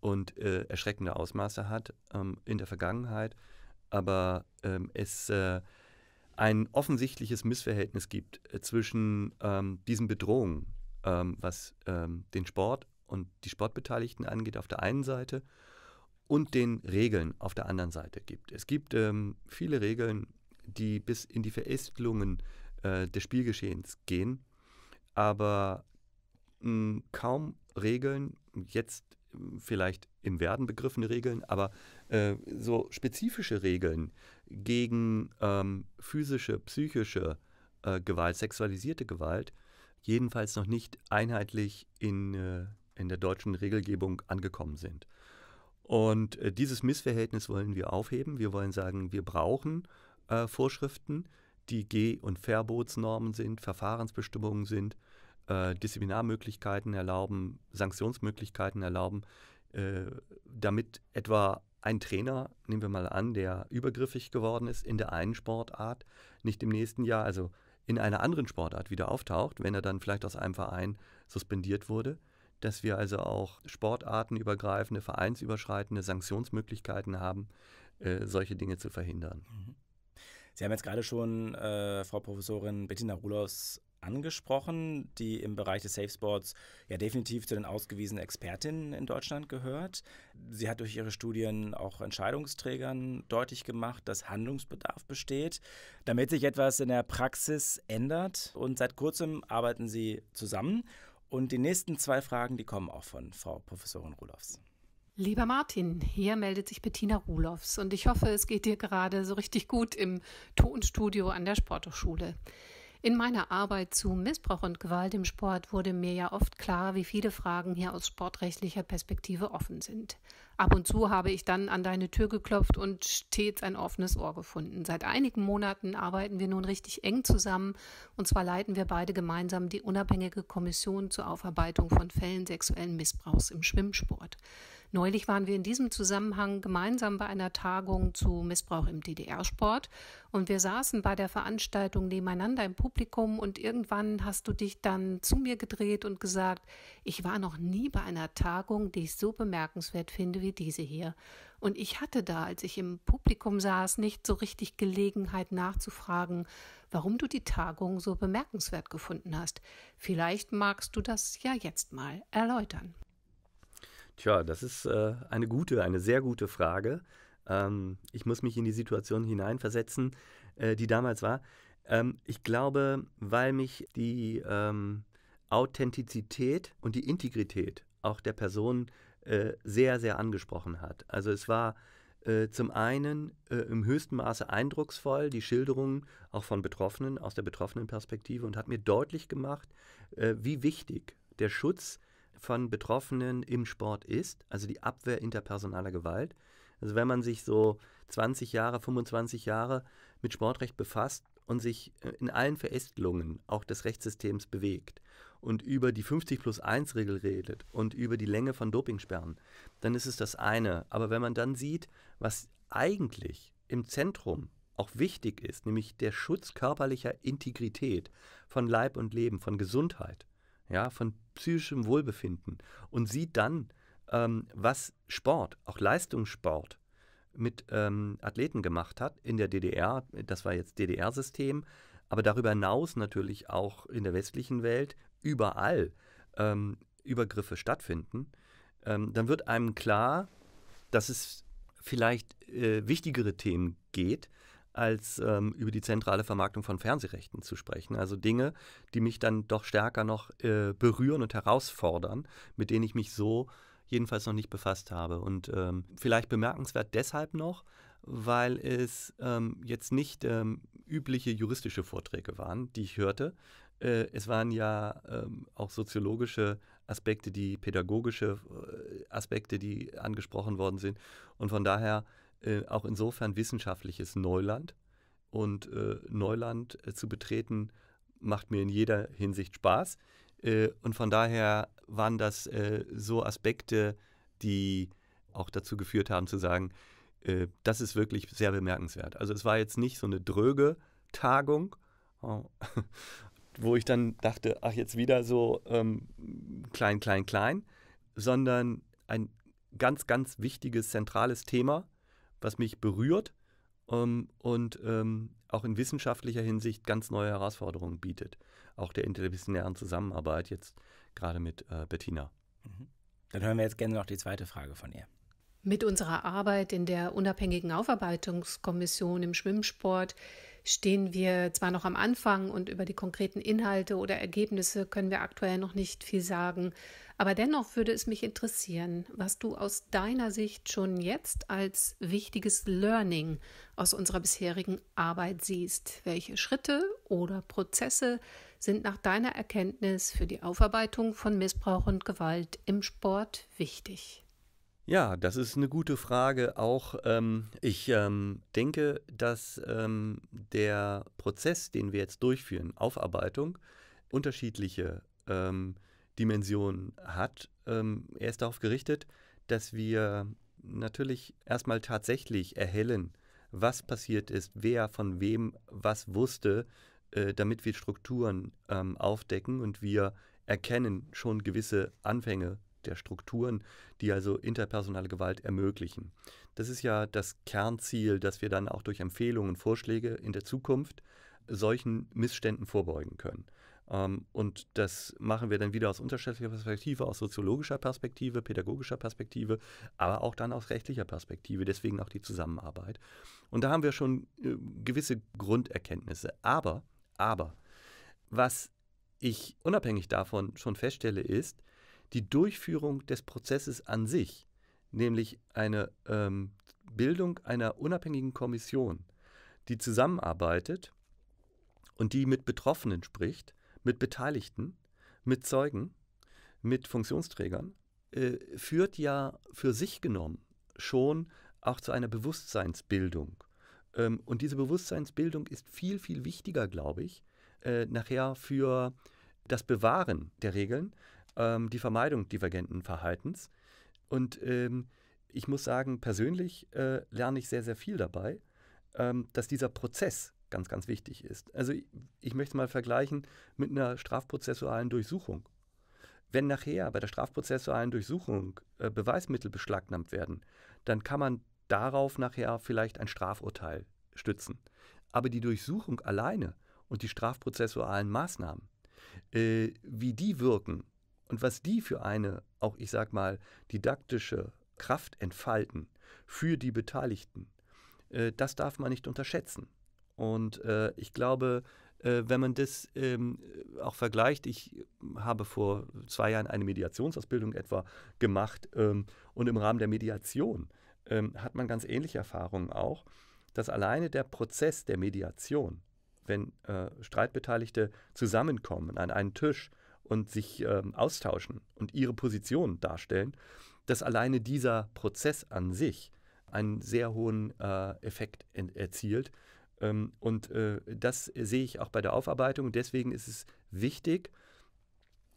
und äh, erschreckende Ausmaße hat ähm, in der Vergangenheit. Aber ähm, es äh, ein offensichtliches Missverhältnis gibt äh, zwischen ähm, diesen Bedrohungen, ähm, was ähm, den Sport und die Sportbeteiligten angeht, auf der einen Seite und den Regeln auf der anderen Seite gibt. Es gibt ähm, viele Regeln, die bis in die Verästelungen äh, des Spielgeschehens gehen, aber mh, hm, kaum Regeln, jetzt vielleicht im Werden begriffene Regeln, aber äh, so spezifische Regeln gegen ähm, physische, psychische äh, Gewalt, sexualisierte Gewalt, jedenfalls noch nicht einheitlich in, äh, in der deutschen Regelgebung angekommen sind. Und äh, dieses Missverhältnis wollen wir aufheben. Wir wollen sagen, wir brauchen äh, Vorschriften, die Geh- und Verbotsnormen sind, Verfahrensbestimmungen sind äh, Disziplinarmöglichkeiten erlauben, Sanktionsmöglichkeiten erlauben, äh, damit etwa ein Trainer, nehmen wir mal an, der übergriffig geworden ist in der einen Sportart, nicht im nächsten Jahr, also in einer anderen Sportart wieder auftaucht, wenn er dann vielleicht aus einem Verein suspendiert wurde, dass wir also auch sportartenübergreifende, vereinsüberschreitende Sanktionsmöglichkeiten haben, äh, solche Dinge zu verhindern. Mhm. Sie haben jetzt gerade schon äh, Frau Professorin Bettina Rulos angesprochen, die im Bereich des Safe Sports ja definitiv zu den ausgewiesenen Expertinnen in Deutschland gehört. Sie hat durch ihre Studien auch Entscheidungsträgern deutlich gemacht, dass Handlungsbedarf besteht, damit sich etwas in der Praxis ändert. Und seit kurzem arbeiten sie zusammen. Und die nächsten zwei Fragen, die kommen auch von Frau Professorin Rudolfs. Lieber Martin, hier meldet sich Bettina Rulofs und ich hoffe, es geht dir gerade so richtig gut im Tonstudio an der Sporthochschule. In meiner Arbeit zu Missbrauch und Gewalt im Sport wurde mir ja oft klar, wie viele Fragen hier aus sportrechtlicher Perspektive offen sind. Ab und zu habe ich dann an deine Tür geklopft und stets ein offenes Ohr gefunden. Seit einigen Monaten arbeiten wir nun richtig eng zusammen. Und zwar leiten wir beide gemeinsam die unabhängige Kommission zur Aufarbeitung von Fällen sexuellen Missbrauchs im Schwimmsport. Neulich waren wir in diesem Zusammenhang gemeinsam bei einer Tagung zu Missbrauch im DDR-Sport und wir saßen bei der Veranstaltung nebeneinander im Publikum und irgendwann hast du dich dann zu mir gedreht und gesagt, ich war noch nie bei einer Tagung, die ich so bemerkenswert finde wie wie diese hier. Und ich hatte da, als ich im Publikum saß, nicht so richtig Gelegenheit nachzufragen, warum du die Tagung so bemerkenswert gefunden hast. Vielleicht magst du das ja jetzt mal erläutern. Tja, das ist äh, eine gute, eine sehr gute Frage. Ähm, ich muss mich in die Situation hineinversetzen, äh, die damals war. Ähm, ich glaube, weil mich die ähm, Authentizität und die Integrität auch der Person äh, sehr, sehr angesprochen hat. Also es war äh, zum einen äh, im höchsten Maße eindrucksvoll, die Schilderungen auch von Betroffenen, aus der betroffenen Perspektive und hat mir deutlich gemacht, äh, wie wichtig der Schutz von Betroffenen im Sport ist, also die Abwehr interpersonaler Gewalt. Also wenn man sich so 20 Jahre, 25 Jahre mit Sportrecht befasst und sich äh, in allen Verästelungen auch des Rechtssystems bewegt, und über die 50 plus 1 Regel redet und über die Länge von Dopingsperren, dann ist es das eine. Aber wenn man dann sieht, was eigentlich im Zentrum auch wichtig ist, nämlich der Schutz körperlicher Integrität von Leib und Leben, von Gesundheit, ja, von psychischem Wohlbefinden und sieht dann, ähm, was Sport, auch Leistungssport, mit ähm, Athleten gemacht hat in der DDR, das war jetzt DDR-System, aber darüber hinaus natürlich auch in der westlichen Welt überall ähm, Übergriffe stattfinden, ähm, dann wird einem klar, dass es vielleicht äh, wichtigere Themen geht, als ähm, über die zentrale Vermarktung von Fernsehrechten zu sprechen. Also Dinge, die mich dann doch stärker noch äh, berühren und herausfordern, mit denen ich mich so jedenfalls noch nicht befasst habe. Und ähm, vielleicht bemerkenswert deshalb noch, weil es ähm, jetzt nicht ähm, übliche juristische Vorträge waren, die ich hörte, äh, es waren ja ähm, auch soziologische Aspekte, die pädagogische äh, Aspekte, die angesprochen worden sind. Und von daher äh, auch insofern wissenschaftliches Neuland. Und äh, Neuland äh, zu betreten, macht mir in jeder Hinsicht Spaß. Äh, und von daher waren das so Aspekte, die auch dazu geführt haben zu sagen, das ist wirklich sehr bemerkenswert. Also es war jetzt nicht so eine dröge Tagung, Oh wo ich dann dachte, ach jetzt wieder so ähm, klein, klein, klein, sondern ein ganz, ganz wichtiges, zentrales Thema, was mich berührt ähm, und ähm, auch in wissenschaftlicher Hinsicht ganz neue Herausforderungen bietet. Auch der interdisziplinären Zusammenarbeit jetzt gerade mit äh, Bettina. Mhm. Dann hören wir jetzt gerne noch die zweite Frage von ihr. Mit unserer Arbeit in der unabhängigen Aufarbeitungskommission im Schwimmsport stehen wir zwar noch am Anfang und über die konkreten Inhalte oder Ergebnisse können wir aktuell noch nicht viel sagen, aber dennoch würde es mich interessieren, was du aus deiner Sicht schon jetzt als wichtiges Learning aus unserer bisherigen Arbeit siehst. Welche Schritte oder Prozesse sind nach deiner Erkenntnis für die Aufarbeitung von Missbrauch und Gewalt im Sport wichtig? Ja, das ist eine gute Frage. Auch ähm, ich ähm, denke, dass ähm, der Prozess, den wir jetzt durchführen, Aufarbeitung, unterschiedliche ähm, Dimensionen hat. Ähm, er ist darauf gerichtet, dass wir natürlich erstmal tatsächlich erhellen, was passiert ist, wer von wem was wusste, äh, damit wir Strukturen ähm, aufdecken und wir erkennen schon gewisse Anfänge der Strukturen, die also interpersonale Gewalt ermöglichen. Das ist ja das Kernziel, dass wir dann auch durch Empfehlungen und Vorschläge in der Zukunft solchen Missständen vorbeugen können. Ähm, und das machen wir dann wieder aus unterschiedlicher Perspektive, aus soziologischer Perspektive, pädagogischer Perspektive, aber auch dann aus rechtlicher Perspektive, deswegen auch die Zusammenarbeit. Und da haben wir schon äh, gewisse Grunderkenntnisse. Aber, aber, was ich unabhängig davon schon feststelle, ist, die Durchführung des Prozesses an sich, nämlich eine ähm, Bildung einer unabhängigen Kommission, die zusammenarbeitet und die mit Betroffenen spricht, mit Beteiligten, mit Zeugen, mit Funktionsträgern, äh, führt ja für sich genommen schon auch zu einer Bewusstseinsbildung. Ähm, und diese Bewusstseinsbildung ist viel, viel wichtiger, glaube ich, äh, nachher für das Bewahren der Regeln, ähm, die Vermeidung divergenten Verhaltens. Und ähm, ich muss sagen, persönlich äh, lerne ich sehr, sehr viel dabei, ähm, dass dieser Prozess ganz, ganz wichtig ist. Also ich, ich möchte mal vergleichen mit einer strafprozessualen Durchsuchung. Wenn nachher bei der strafprozessualen Durchsuchung äh, Beweismittel beschlagnahmt werden, dann kann man darauf nachher vielleicht ein Strafurteil stützen. Aber die Durchsuchung alleine und die strafprozessualen Maßnahmen, äh, wie die wirken, und was die für eine, auch ich sag mal, didaktische Kraft entfalten für die Beteiligten, äh, das darf man nicht unterschätzen. Und äh, ich glaube, äh, wenn man das ähm, auch vergleicht, ich habe vor zwei Jahren eine Mediationsausbildung etwa gemacht ähm, und im Rahmen der Mediation ähm, hat man ganz ähnliche Erfahrungen auch, dass alleine der Prozess der Mediation, wenn äh, Streitbeteiligte zusammenkommen an einen Tisch, und sich ähm, austauschen und ihre Position darstellen, dass alleine dieser Prozess an sich einen sehr hohen äh, Effekt erzielt. Ähm, und äh, das sehe ich auch bei der Aufarbeitung. Deswegen ist es wichtig,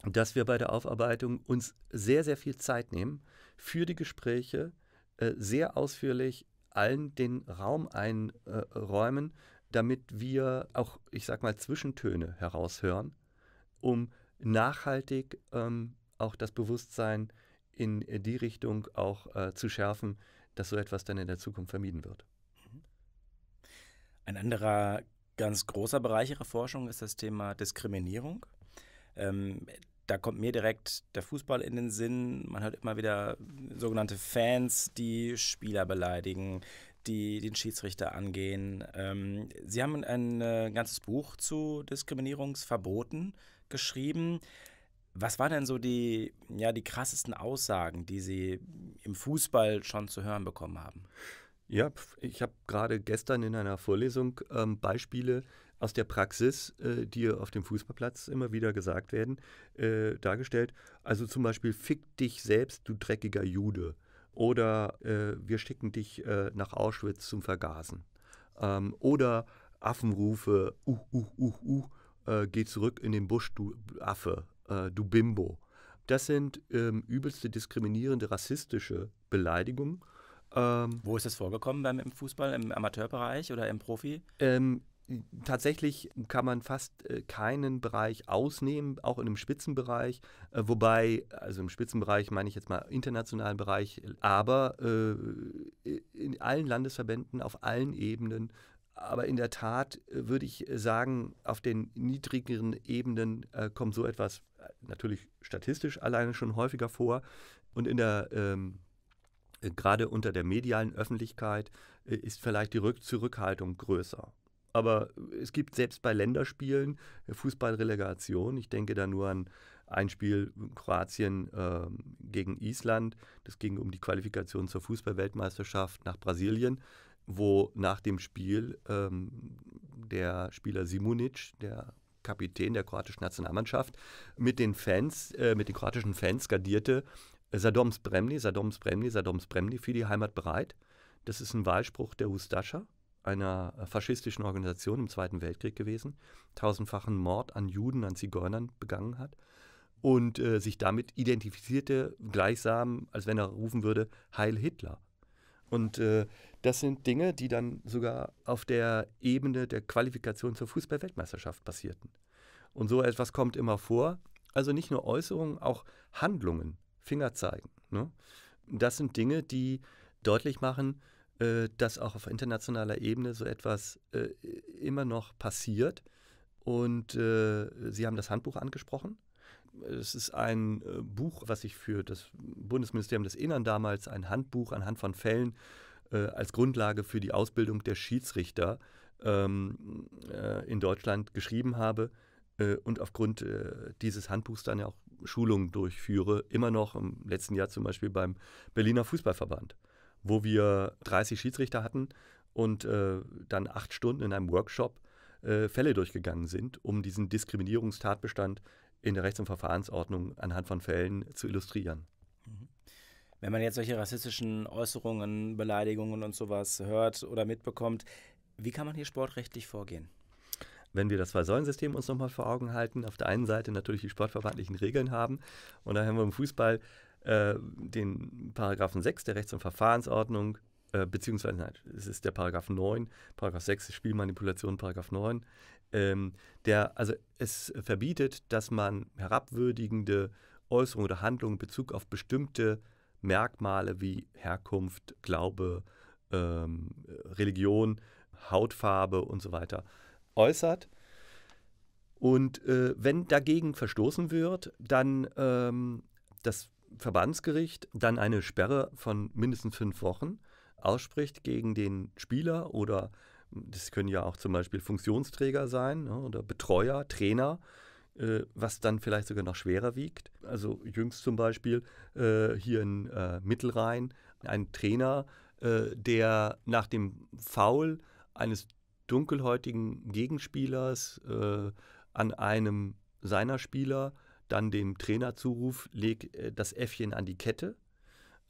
dass wir bei der Aufarbeitung uns sehr, sehr viel Zeit nehmen für die Gespräche, äh, sehr ausführlich allen den Raum einräumen, damit wir auch, ich sag mal, Zwischentöne heraushören, um nachhaltig ähm, auch das Bewusstsein in die Richtung auch äh, zu schärfen, dass so etwas dann in der Zukunft vermieden wird. Ein anderer ganz großer Bereich Ihrer Forschung ist das Thema Diskriminierung. Ähm, da kommt mir direkt der Fußball in den Sinn. Man hört immer wieder sogenannte Fans, die Spieler beleidigen, die den Schiedsrichter angehen. Ähm, Sie haben ein äh, ganzes Buch zu Diskriminierungsverboten geschrieben. Was waren denn so die, ja, die krassesten Aussagen, die Sie im Fußball schon zu hören bekommen haben? Ja, ich habe gerade gestern in einer Vorlesung ähm, Beispiele aus der Praxis, äh, die auf dem Fußballplatz immer wieder gesagt werden, äh, dargestellt. Also zum Beispiel, fick dich selbst, du dreckiger Jude. Oder äh, wir schicken dich äh, nach Auschwitz zum Vergasen. Ähm, oder Affenrufe, uh, uh, uh, uh, äh, geh zurück in den Busch, du Affe, äh, du Bimbo. Das sind ähm, übelste diskriminierende, rassistische Beleidigungen. Ähm, Wo ist das vorgekommen beim im Fußball, im Amateurbereich oder im Profi? Ähm, tatsächlich kann man fast äh, keinen Bereich ausnehmen, auch in einem Spitzenbereich. Äh, wobei, also im Spitzenbereich meine ich jetzt mal internationalen Bereich, aber äh, in allen Landesverbänden, auf allen Ebenen aber in der Tat äh, würde ich äh, sagen, auf den niedrigeren Ebenen äh, kommt so etwas äh, natürlich statistisch alleine schon häufiger vor. Und in der ähm, gerade unter der medialen Öffentlichkeit äh, ist vielleicht die Rück Zurückhaltung größer. Aber es gibt selbst bei Länderspielen Fußballrelegation. Ich denke da nur an ein Spiel Kroatien äh, gegen Island. Das ging um die Qualifikation zur Fußballweltmeisterschaft nach Brasilien wo nach dem Spiel ähm, der Spieler Simonic, der Kapitän der kroatischen Nationalmannschaft, mit den Fans, äh, mit den kroatischen Fans gardierte, äh, Sadoms Spremni, Sadoms Spremni, Sadoms Spremni, für die Heimat bereit. Das ist ein Wahlspruch der Ustascha, einer faschistischen Organisation im Zweiten Weltkrieg gewesen, tausendfachen Mord an Juden, an Zigeunern begangen hat und äh, sich damit identifizierte, gleichsam, als wenn er rufen würde, Heil Hitler. Und äh, das sind Dinge, die dann sogar auf der Ebene der Qualifikation zur Fußballweltmeisterschaft passierten. Und so etwas kommt immer vor. Also nicht nur Äußerungen, auch Handlungen, Finger zeigen. Ne? Das sind Dinge, die deutlich machen, äh, dass auch auf internationaler Ebene so etwas äh, immer noch passiert. Und äh, Sie haben das Handbuch angesprochen. Es ist ein äh, Buch, was ich für das Bundesministerium des Innern damals, ein Handbuch anhand von Fällen äh, als Grundlage für die Ausbildung der Schiedsrichter ähm, äh, in Deutschland geschrieben habe und aufgrund dieses Handbuchs dann ja auch Schulungen durchführe, immer noch im letzten Jahr zum Beispiel beim Berliner Fußballverband, wo wir 30 Schiedsrichter hatten und dann acht Stunden in einem Workshop Fälle durchgegangen sind, um diesen Diskriminierungstatbestand in der Rechts- und Verfahrensordnung anhand von Fällen zu illustrieren. Mhm. Wenn man jetzt solche rassistischen Äußerungen, Beleidigungen und sowas hört oder mitbekommt, wie kann man hier sportrechtlich vorgehen? wenn wir das Zwei-Säulen-System uns nochmal vor Augen halten, auf der einen Seite natürlich die sportverbandlichen Regeln haben und dann haben wir im Fußball äh, den Paragraphen 6 der Rechts- und Verfahrensordnung, äh, beziehungsweise nein, es ist der Paragraph 9, Paragraph 6 Spielmanipulation, Paragraph 9 ähm, der, also es verbietet, dass man herabwürdigende Äußerungen oder Handlungen in Bezug auf bestimmte Merkmale wie Herkunft, Glaube, ähm, Religion, Hautfarbe und so weiter äußert. Und äh, wenn dagegen verstoßen wird, dann ähm, das Verbandsgericht dann eine Sperre von mindestens fünf Wochen ausspricht gegen den Spieler oder das können ja auch zum Beispiel Funktionsträger sein ne, oder Betreuer, Trainer, äh, was dann vielleicht sogar noch schwerer wiegt. Also jüngst zum Beispiel äh, hier in äh, Mittelrhein ein Trainer, der nach dem Foul eines dunkelhäutigen Gegenspielers an einem seiner Spieler dann dem Trainer zuruft, leg das Äffchen an die Kette.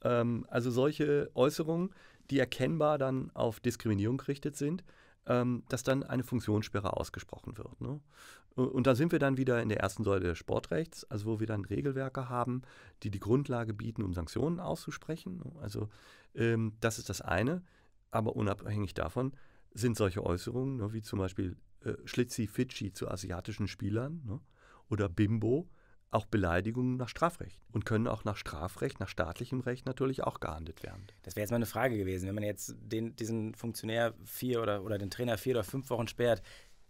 Ähm, also solche Äußerungen, die erkennbar dann auf Diskriminierung gerichtet sind, ähm, dass dann eine Funktionssperre ausgesprochen wird. Ne? Und da sind wir dann wieder in der ersten Säule des Sportrechts, also wo wir dann Regelwerke haben, die die Grundlage bieten, um Sanktionen auszusprechen. Ne? Also ähm, das ist das eine, aber unabhängig davon sind solche Äußerungen, ne, wie zum Beispiel äh, Schlitzi Fidschi zu asiatischen Spielern ne, oder Bimbo, auch Beleidigungen nach Strafrecht und können auch nach Strafrecht, nach staatlichem Recht natürlich auch geahndet werden. Das wäre jetzt mal eine Frage gewesen, wenn man jetzt den, diesen Funktionär vier oder, oder den Trainer vier oder fünf Wochen sperrt,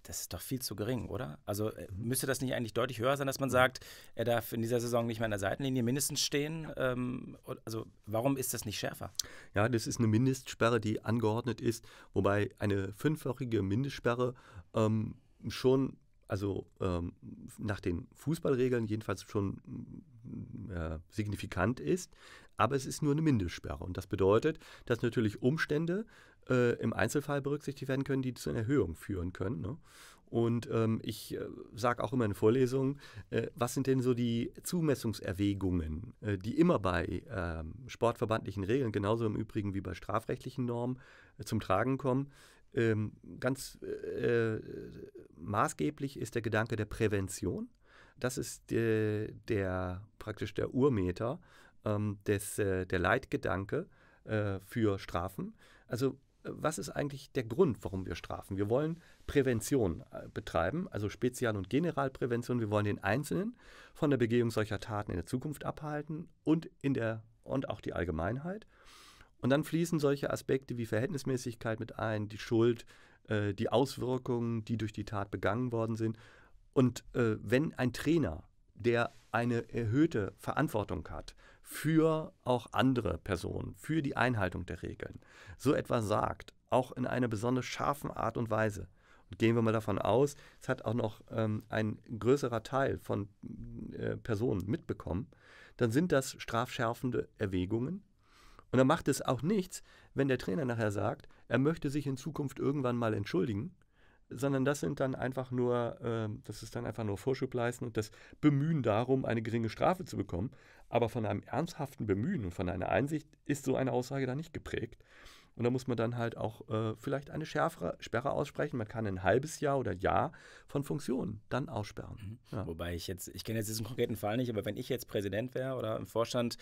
das ist doch viel zu gering, oder? Also äh, mhm. müsste das nicht eigentlich deutlich höher sein, dass man sagt, er darf in dieser Saison nicht mehr an der Seitenlinie mindestens stehen? Ähm, also warum ist das nicht schärfer? Ja, das ist eine Mindestsperre, die angeordnet ist, wobei eine fünfwöchige Mindestsperre ähm, schon also ähm, nach den Fußballregeln jedenfalls schon äh, signifikant ist, aber es ist nur eine Mindestsperre. Und das bedeutet, dass natürlich Umstände äh, im Einzelfall berücksichtigt werden können, die zu einer Erhöhung führen können. Ne? Und ähm, ich äh, sage auch immer in Vorlesungen, äh, was sind denn so die Zumessungserwägungen, äh, die immer bei ähm, sportverbandlichen Regeln, genauso im Übrigen wie bei strafrechtlichen Normen, äh, zum Tragen kommen. Ähm, ganz äh, maßgeblich ist der Gedanke der Prävention. Das ist äh, der praktisch der Urmeter ähm, des, äh, der Leitgedanke äh, für Strafen. Also was ist eigentlich der Grund, warum wir strafen? Wir wollen Prävention äh, betreiben, also Spezial- und Generalprävention. Wir wollen den Einzelnen von der Begehung solcher Taten in der Zukunft abhalten und in der und auch die Allgemeinheit. Und dann fließen solche Aspekte wie Verhältnismäßigkeit mit ein, die Schuld, äh, die Auswirkungen, die durch die Tat begangen worden sind. Und äh, wenn ein Trainer, der eine erhöhte Verantwortung hat für auch andere Personen, für die Einhaltung der Regeln, so etwas sagt, auch in einer besonders scharfen Art und Weise, gehen wir mal davon aus, es hat auch noch ähm, ein größerer Teil von äh, Personen mitbekommen, dann sind das strafschärfende Erwägungen, und dann macht es auch nichts, wenn der Trainer nachher sagt, er möchte sich in Zukunft irgendwann mal entschuldigen, sondern das sind dann einfach nur, äh, das ist dann einfach nur Vorschub leisten und das Bemühen darum, eine geringe Strafe zu bekommen. Aber von einem ernsthaften Bemühen und von einer Einsicht ist so eine Aussage da nicht geprägt. Und da muss man dann halt auch äh, vielleicht eine schärfere Sperre aussprechen. Man kann ein halbes Jahr oder Jahr von Funktionen dann aussperren. Mhm. Ja. Wobei ich jetzt, ich kenne jetzt diesen konkreten Fall nicht, aber wenn ich jetzt Präsident wäre oder im Vorstand,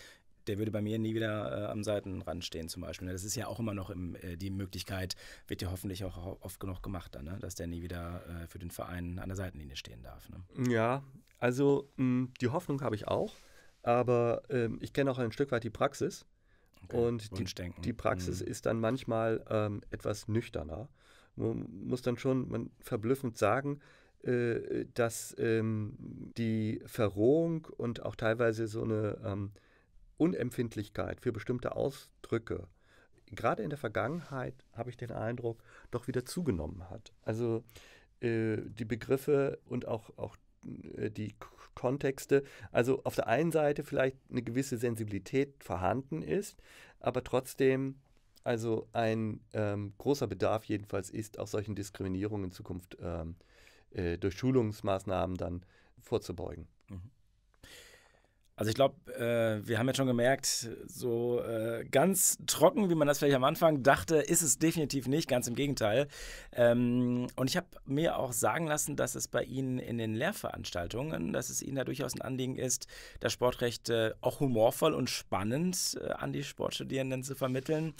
der würde bei mir nie wieder äh, am Seitenrand stehen zum Beispiel. Ne? Das ist ja auch immer noch im, äh, die Möglichkeit, wird ja hoffentlich auch oft genug gemacht, dann, ne? dass der nie wieder äh, für den Verein an der Seitenlinie stehen darf. Ne? Ja, also mh, hm, die Hoffnung habe ich auch, aber ähm, ich kenne auch ein Stück weit die Praxis. Okay. Und die, die, Praxis mhm. ist dann manchmal ähm, etwas nüchterner. Man muss dann schon verblüffend sagen, äh, dass ähm, die Verrohung und auch teilweise so eine ähm, Unempfindlichkeit für bestimmte Ausdrücke, gerade in der Vergangenheit habe ich den Eindruck, doch wieder zugenommen hat. Also äh, die Begriffe und auch, auch äh, die Kontexte. Also auf der einen Seite vielleicht eine gewisse Sensibilität vorhanden ist, aber trotzdem also ein ähm, großer Bedarf jedenfalls ist, auch solchen Diskriminierungen in Zukunft ähm, äh, durch Schulungsmaßnahmen dann vorzubeugen. Mhm. Also ich glaube, äh, wir haben jetzt schon gemerkt, so äh, ganz trocken, wie man das vielleicht am Anfang dachte, ist es definitiv nicht, ganz im Gegenteil. Ähm, und ich habe mir auch sagen lassen, dass es bei Ihnen in den Lehrveranstaltungen, dass es Ihnen da durchaus ein Anliegen ist, das Sportrecht äh, auch humorvoll und spannend äh, an die Sportstudierenden zu vermitteln.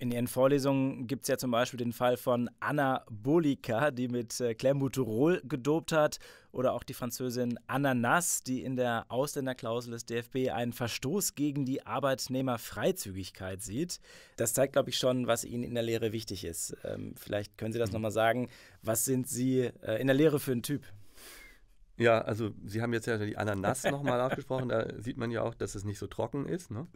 In Ihren Vorlesungen gibt es ja zum Beispiel den Fall von Anna Bolika, die mit äh, Clenbuterol gedopt hat oder auch die Französin Ananas, die in der Ausländerklausel des DFB einen Verstoß gegen die Arbeitnehmerfreizügigkeit sieht. Das zeigt, glaube ich, schon, was Ihnen in der Lehre wichtig ist. Ähm, vielleicht können Sie das mhm. nochmal sagen. Was sind Sie äh, in der Lehre für ein Typ? Ja, also Sie haben jetzt ja die Ananas nochmal ausgesprochen. Da sieht man ja auch, dass es nicht so trocken ist. Ne?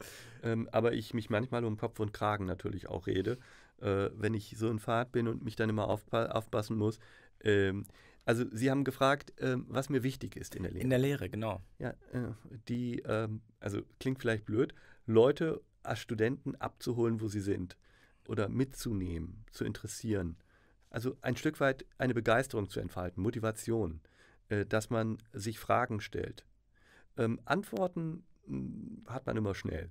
Ähm, aber ich mich manchmal um Kopf und Kragen natürlich auch rede, äh, wenn ich so in Fahrt bin und mich dann immer aufpa aufpassen muss. Ähm, also Sie haben gefragt, äh, was mir wichtig ist in der Lehre. In der Lehre, genau. Ja, äh, die, äh, also klingt vielleicht blöd, Leute als Studenten abzuholen, wo sie sind oder mitzunehmen, zu interessieren. Also ein Stück weit eine Begeisterung zu entfalten, Motivation, äh, dass man sich Fragen stellt. Ähm, Antworten mh, hm, hat man immer schnell.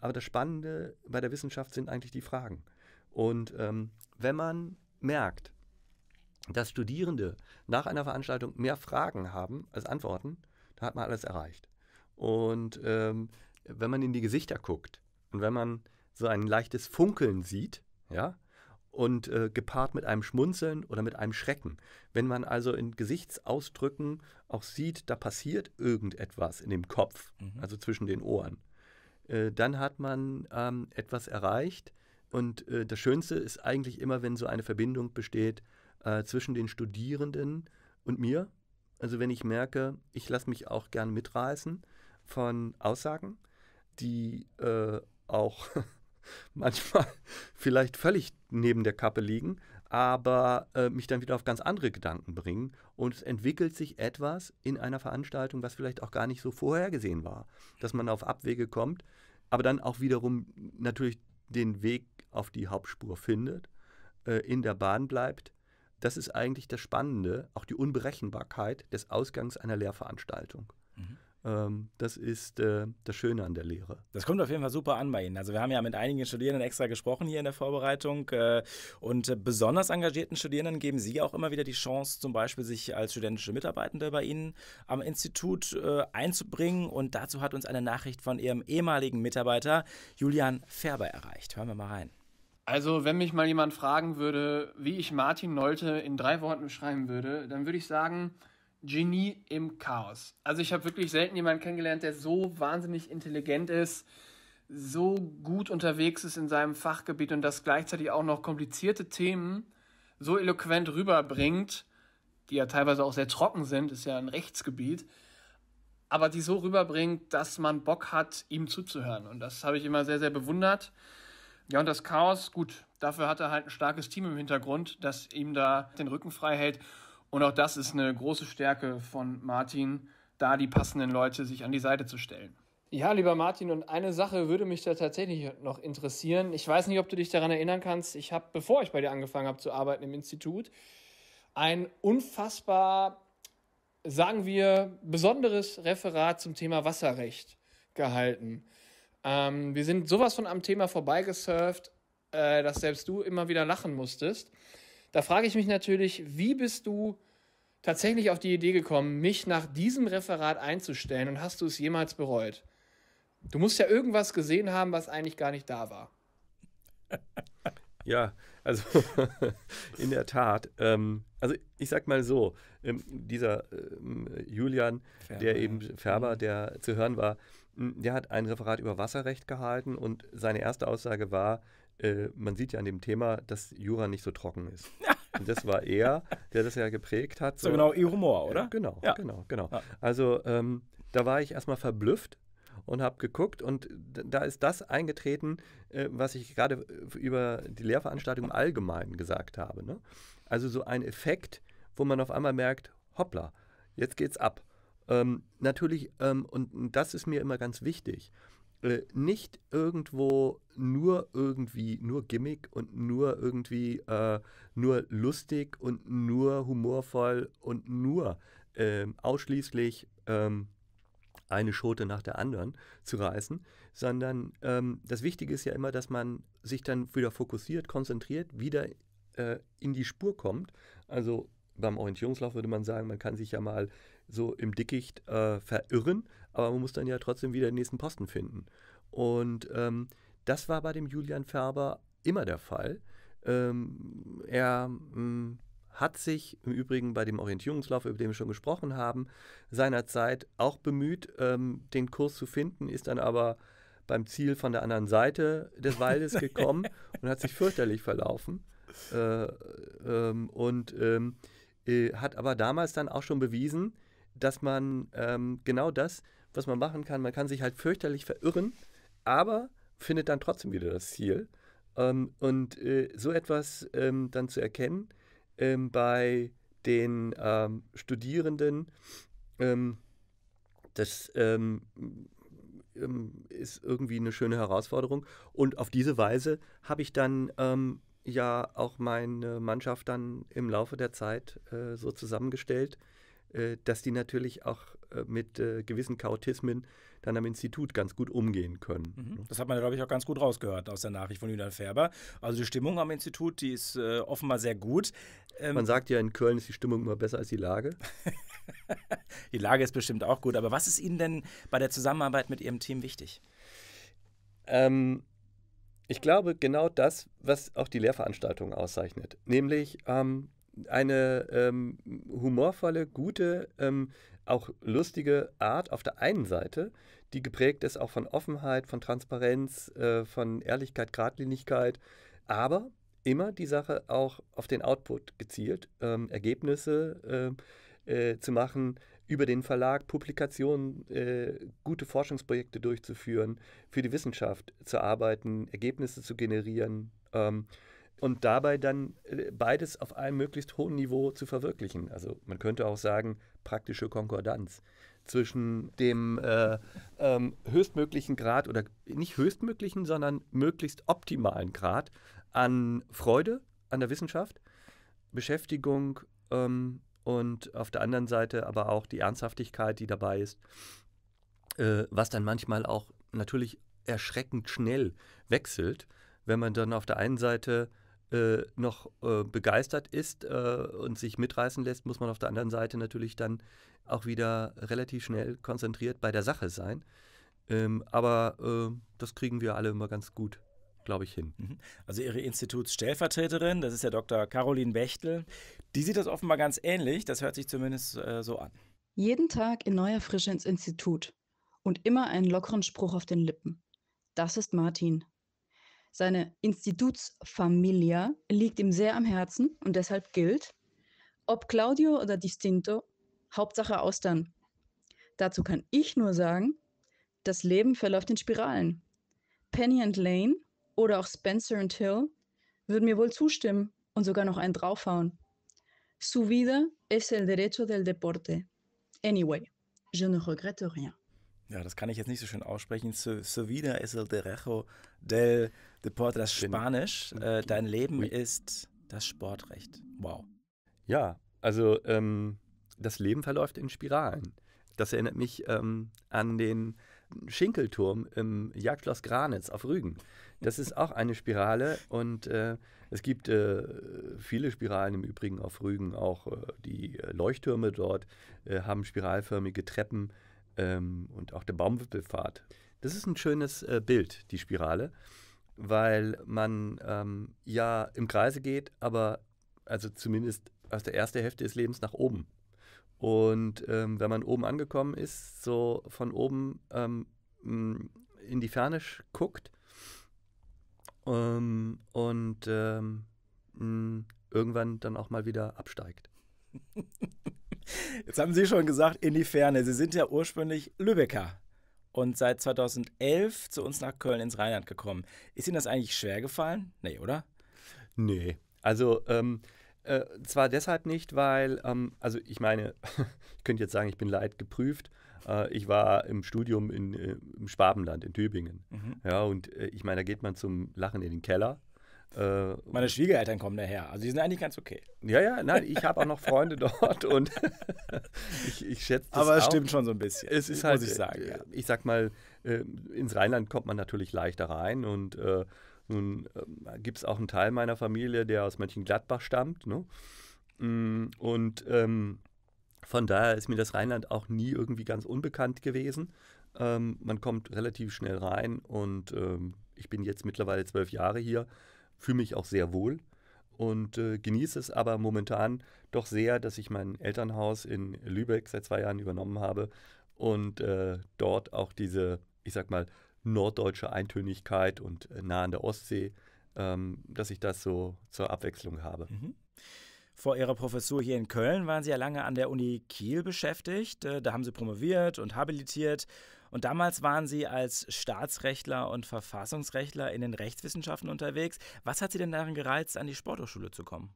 Aber das Spannende bei der Wissenschaft sind eigentlich die Fragen. Und ähm, wenn man merkt, dass Studierende nach einer Veranstaltung mehr Fragen haben als Antworten, da hat man alles erreicht. Und ähm, wenn man in die Gesichter guckt und wenn man so ein leichtes Funkeln sieht, ja, und äh, gepaart mit einem Schmunzeln oder mit einem Schrecken. Wenn man also in Gesichtsausdrücken auch sieht, da passiert irgendetwas in dem Kopf, mhm. also zwischen den Ohren, äh, dann hat man ähm, etwas erreicht. Und äh, das Schönste ist eigentlich immer, wenn so eine Verbindung besteht äh, zwischen den Studierenden und mir. Also wenn ich merke, ich lasse mich auch gern mitreißen von Aussagen, die äh, auch manchmal vielleicht völlig neben der Kappe liegen, aber äh, mich dann wieder auf ganz andere Gedanken bringen. Und es entwickelt sich etwas in einer Veranstaltung, was vielleicht auch gar nicht so vorhergesehen war, dass man auf Abwege kommt, aber dann auch wiederum natürlich den Weg auf die Hauptspur findet, äh, in der Bahn bleibt das ist eigentlich das Spannende, auch die Unberechenbarkeit des Ausgangs einer Lehrveranstaltung. Mhm. Ähm, das ist äh, das Schöne an der Lehre. Das kommt auf jeden Fall super an bei Ihnen. Also wir haben ja mit einigen Studierenden extra gesprochen hier in der Vorbereitung äh, und besonders engagierten Studierenden geben Sie auch immer wieder die Chance, zum Beispiel sich als studentische Mitarbeitende bei Ihnen am Institut äh, einzubringen. Und dazu hat uns eine Nachricht von Ihrem ehemaligen Mitarbeiter Julian Färber erreicht. Hören wir mal rein. Also, wenn mich mal jemand fragen würde, wie ich Martin Nolte in drei Worten beschreiben würde, dann würde ich sagen, Genie im Chaos. Also, ich habe wirklich selten jemanden kennengelernt, der so wahnsinnig intelligent ist, so gut unterwegs ist in seinem Fachgebiet und das gleichzeitig auch noch komplizierte Themen so eloquent rüberbringt, die ja teilweise auch sehr trocken sind, ist ja ein Rechtsgebiet, aber die so rüberbringt, dass man Bock hat, ihm zuzuhören. Und das habe ich immer sehr, sehr bewundert. Ja, und das Chaos, gut, dafür hat er halt ein starkes Team im Hintergrund, das ihm da den Rücken frei hält. Und auch das ist eine große Stärke von Martin, da die passenden Leute sich an die Seite zu stellen. Ja, lieber Martin, und eine Sache würde mich da tatsächlich noch interessieren. Ich weiß nicht, ob du dich daran erinnern kannst. Ich habe, bevor ich bei dir angefangen habe zu arbeiten im Institut, ein unfassbar, sagen wir, besonderes Referat zum Thema Wasserrecht gehalten. Ähm, wir sind sowas von am Thema vorbeigesurft, äh, dass selbst du immer wieder lachen musstest. Da frage ich mich natürlich, wie bist du tatsächlich auf die Idee gekommen, mich nach diesem Referat einzustellen und hast du es jemals bereut? Du musst ja irgendwas gesehen haben, was eigentlich gar nicht da war. Ja, also in der Tat. Ähm, also ich sag mal so, ähm, dieser ähm, Julian, Färber, der eben Färber, mhm. der zu hören war, hm, der hat ein Referat über Wasserrecht gehalten und seine erste Aussage war, äh, man sieht ja an dem Thema, dass Jura nicht so trocken ist. Und das war er, der das ja geprägt hat. So, so genau, ihr Humor, oder? Äh, genau, ja. genau, genau, genau. Ja. Also ähm, da war ich erstmal verblüfft und habe geguckt und da ist das eingetreten, äh, was ich gerade äh, über die Lehrveranstaltung im Allgemeinen gesagt habe. Ne? Also so ein Effekt, wo man auf einmal merkt, hoppla, jetzt geht's ab. Ähm, natürlich, ähm, und, das ist mir immer ganz wichtig, äh, nicht irgendwo nur irgendwie, nur Gimmick und nur irgendwie, äh, nur lustig und nur humorvoll und nur äh, ausschließlich ähm, eine Schote nach der anderen zu reißen, sondern ähm, das Wichtige ist ja immer, dass man sich dann wieder fokussiert, konzentriert, wieder äh, in die Spur kommt. Also beim Orientierungslauf würde man sagen, man kann sich ja mal so im Dickicht äh, verirren, aber man muss dann ja trotzdem wieder den nächsten Posten finden. Und ähm, das war bei dem Julian Färber immer der Fall. Ähm, er mh, hm, hat sich im Übrigen bei dem Orientierungslauf, über den wir schon gesprochen haben, seinerzeit auch bemüht, ähm, den Kurs zu finden, ist dann aber beim Ziel von der anderen Seite des Waldes gekommen und hat sich fürchterlich verlaufen. Äh, ähm, und ähm, äh, hat aber damals dann auch schon bewiesen, dass man ähm, genau das, was man machen kann, man kann sich halt fürchterlich verirren, aber findet dann trotzdem wieder das Ziel. Ähm, und äh, so etwas ähm, dann zu erkennen ähm, bei den ähm, Studierenden, ähm, das ist irgendwie eine schöne Herausforderung. Und auf diese Weise habe ich dann ja auch meine Mannschaft dann im Laufe der Zeit äh, so zusammengestellt, äh, dass die natürlich auch äh, mit äh, gewissen Chaotismen dann am Institut ganz gut umgehen können. Mhm. Ne? Das hat man, glaube ich, auch ganz gut rausgehört aus der Nachricht von Julian Färber. Also die Stimmung am Institut, die ist offenbar sehr gut. Ähm, man sagt ja, in Köln ist die Stimmung immer besser als die Lage. die Lage ist bestimmt auch gut, aber was ist Ihnen denn bei der Zusammenarbeit mit Ihrem Team wichtig? Ähm, ich glaube, genau das, was auch die Lehrveranstaltung auszeichnet, nämlich ähm, eine ähm, humorvolle, gute, ähm, auch lustige Art auf der einen Seite, die geprägt ist auch von Offenheit, von Transparenz, äh, von Ehrlichkeit, Gradlinigkeit, aber immer die Sache auch auf den Output gezielt, ähm, Ergebnisse äh, äh, zu machen, über den Verlag Publikationen, äh, gute Forschungsprojekte durchzuführen, für die Wissenschaft zu arbeiten, Ergebnisse zu generieren. Ähm, und dabei dann äh, beides auf einem möglichst hohen Niveau zu verwirklichen. Also man könnte auch sagen, praktische Konkordanz zwischen dem äh, ähm, höchstmöglichen Grad oder nicht höchstmöglichen, sondern möglichst optimalen Grad an Freude an der Wissenschaft, Beschäftigung ähm, und auf der anderen Seite aber auch die Ernsthaftigkeit, die dabei ist, äh, was dann manchmal auch natürlich erschreckend schnell wechselt, wenn man dann auf der einen Seite äh, noch äh, begeistert ist äh, und sich mitreißen lässt, muss man auf der anderen Seite natürlich dann auch wieder relativ schnell konzentriert bei der Sache sein. Ähm, aber äh, das kriegen wir alle immer ganz gut glaube ich, hin. Mhm. Also Ihre Institutsstellvertreterin, das ist ja Dr. Caroline Bechtel, die sieht das offenbar ganz ähnlich, das hört sich zumindest äh, so an. Jeden Tag in neuer Frische ins Institut und immer einen lockeren Spruch auf den Lippen. Das ist Martin, seine Institutsfamilia liegt ihm sehr am Herzen und deshalb gilt, ob Claudio oder Distinto, Hauptsache Austern. Dazu kann ich nur sagen, das Leben verläuft in Spiralen. Penny and Lane oder auch Spencer and Hill würden mir wohl zustimmen und sogar noch einen draufhauen. Su vida es el derecho del deporte. Anyway, je ne regrette rien ja, das kann ich jetzt nicht so schön aussprechen. Sevilla es el derecho del deporte, das genau. Spanisch. Mhm. Äh, dein Leben oui. ist das Sportrecht. Wow. Ja, also ähm, das Leben verläuft in Spiralen. Das erinnert mich ähm, an den Schinkelturm im Jagdschloss Granitz auf Rügen. Das ist auch eine Spirale und äh, es gibt äh, viele Spiralen im Übrigen auf Rügen. Auch äh, die Leuchttürme dort äh, haben spiralförmige Treppen ähm, und auch der Baumwipfelpfad. Das ist ein schönes äh, Bild, die Spirale, weil man ähm, ja im Kreise geht, aber also zumindest aus der ersten Hälfte des Lebens nach oben. Und ähm, wenn man oben angekommen ist, so von oben ähm, mm, in die Ferne guckt ähm, und ähm, mm, irgendwann dann auch mal wieder absteigt. Jetzt haben Sie schon gesagt, in die Ferne. Sie sind ja ursprünglich Lübecker und seit 2011 zu uns nach Köln ins Rheinland gekommen. Ist Ihnen das eigentlich schwer gefallen? Nee, oder? Nee. Also, ähm, äh, zwar deshalb nicht, weil, ähm, also ich meine, ich könnte jetzt sagen, ich bin leid geprüft. Äh, ich war im Studium in, äh, im Schwabenland, in Tübingen. Mhm. Ja, und äh, ich meine, da geht man zum Lachen in den Keller. Äh, Meine Schwiegereltern kommen daher. Also die sind eigentlich ganz okay. Ja, ja, nein, ich habe auch noch Freunde dort und ich, ich schätze das Aber es auch. stimmt schon so ein bisschen. Es ist halt, muss ich äh, sagen. Äh, ja. Ich sag mal, äh, ins Rheinland kommt man natürlich leichter rein und äh, nun äh, gibt es auch einen Teil meiner Familie, der aus Mönchengladbach stammt. Ne? Mm, und ähm, von daher ist mir das Rheinland auch nie irgendwie ganz unbekannt gewesen. Ähm, man kommt relativ schnell rein und ähm, ich bin jetzt mittlerweile zwölf Jahre hier fühle mich auch sehr wohl und äh, genieße es aber momentan doch sehr, dass ich mein Elternhaus in Lübeck seit zwei Jahren übernommen habe und äh, dort auch diese, ich sag mal, norddeutsche Eintönigkeit und äh, nah an der Ostsee, ähm, dass ich das so zur Abwechslung habe. Mhm. Vor Ihrer Professur hier in Köln waren Sie ja lange an der Uni Kiel beschäftigt. Äh, da haben Sie promoviert und habilitiert und damals waren Sie als Staatsrechtler und Verfassungsrechtler in den Rechtswissenschaften unterwegs. Was hat Sie denn daran gereizt, an die Sporthochschule zu kommen?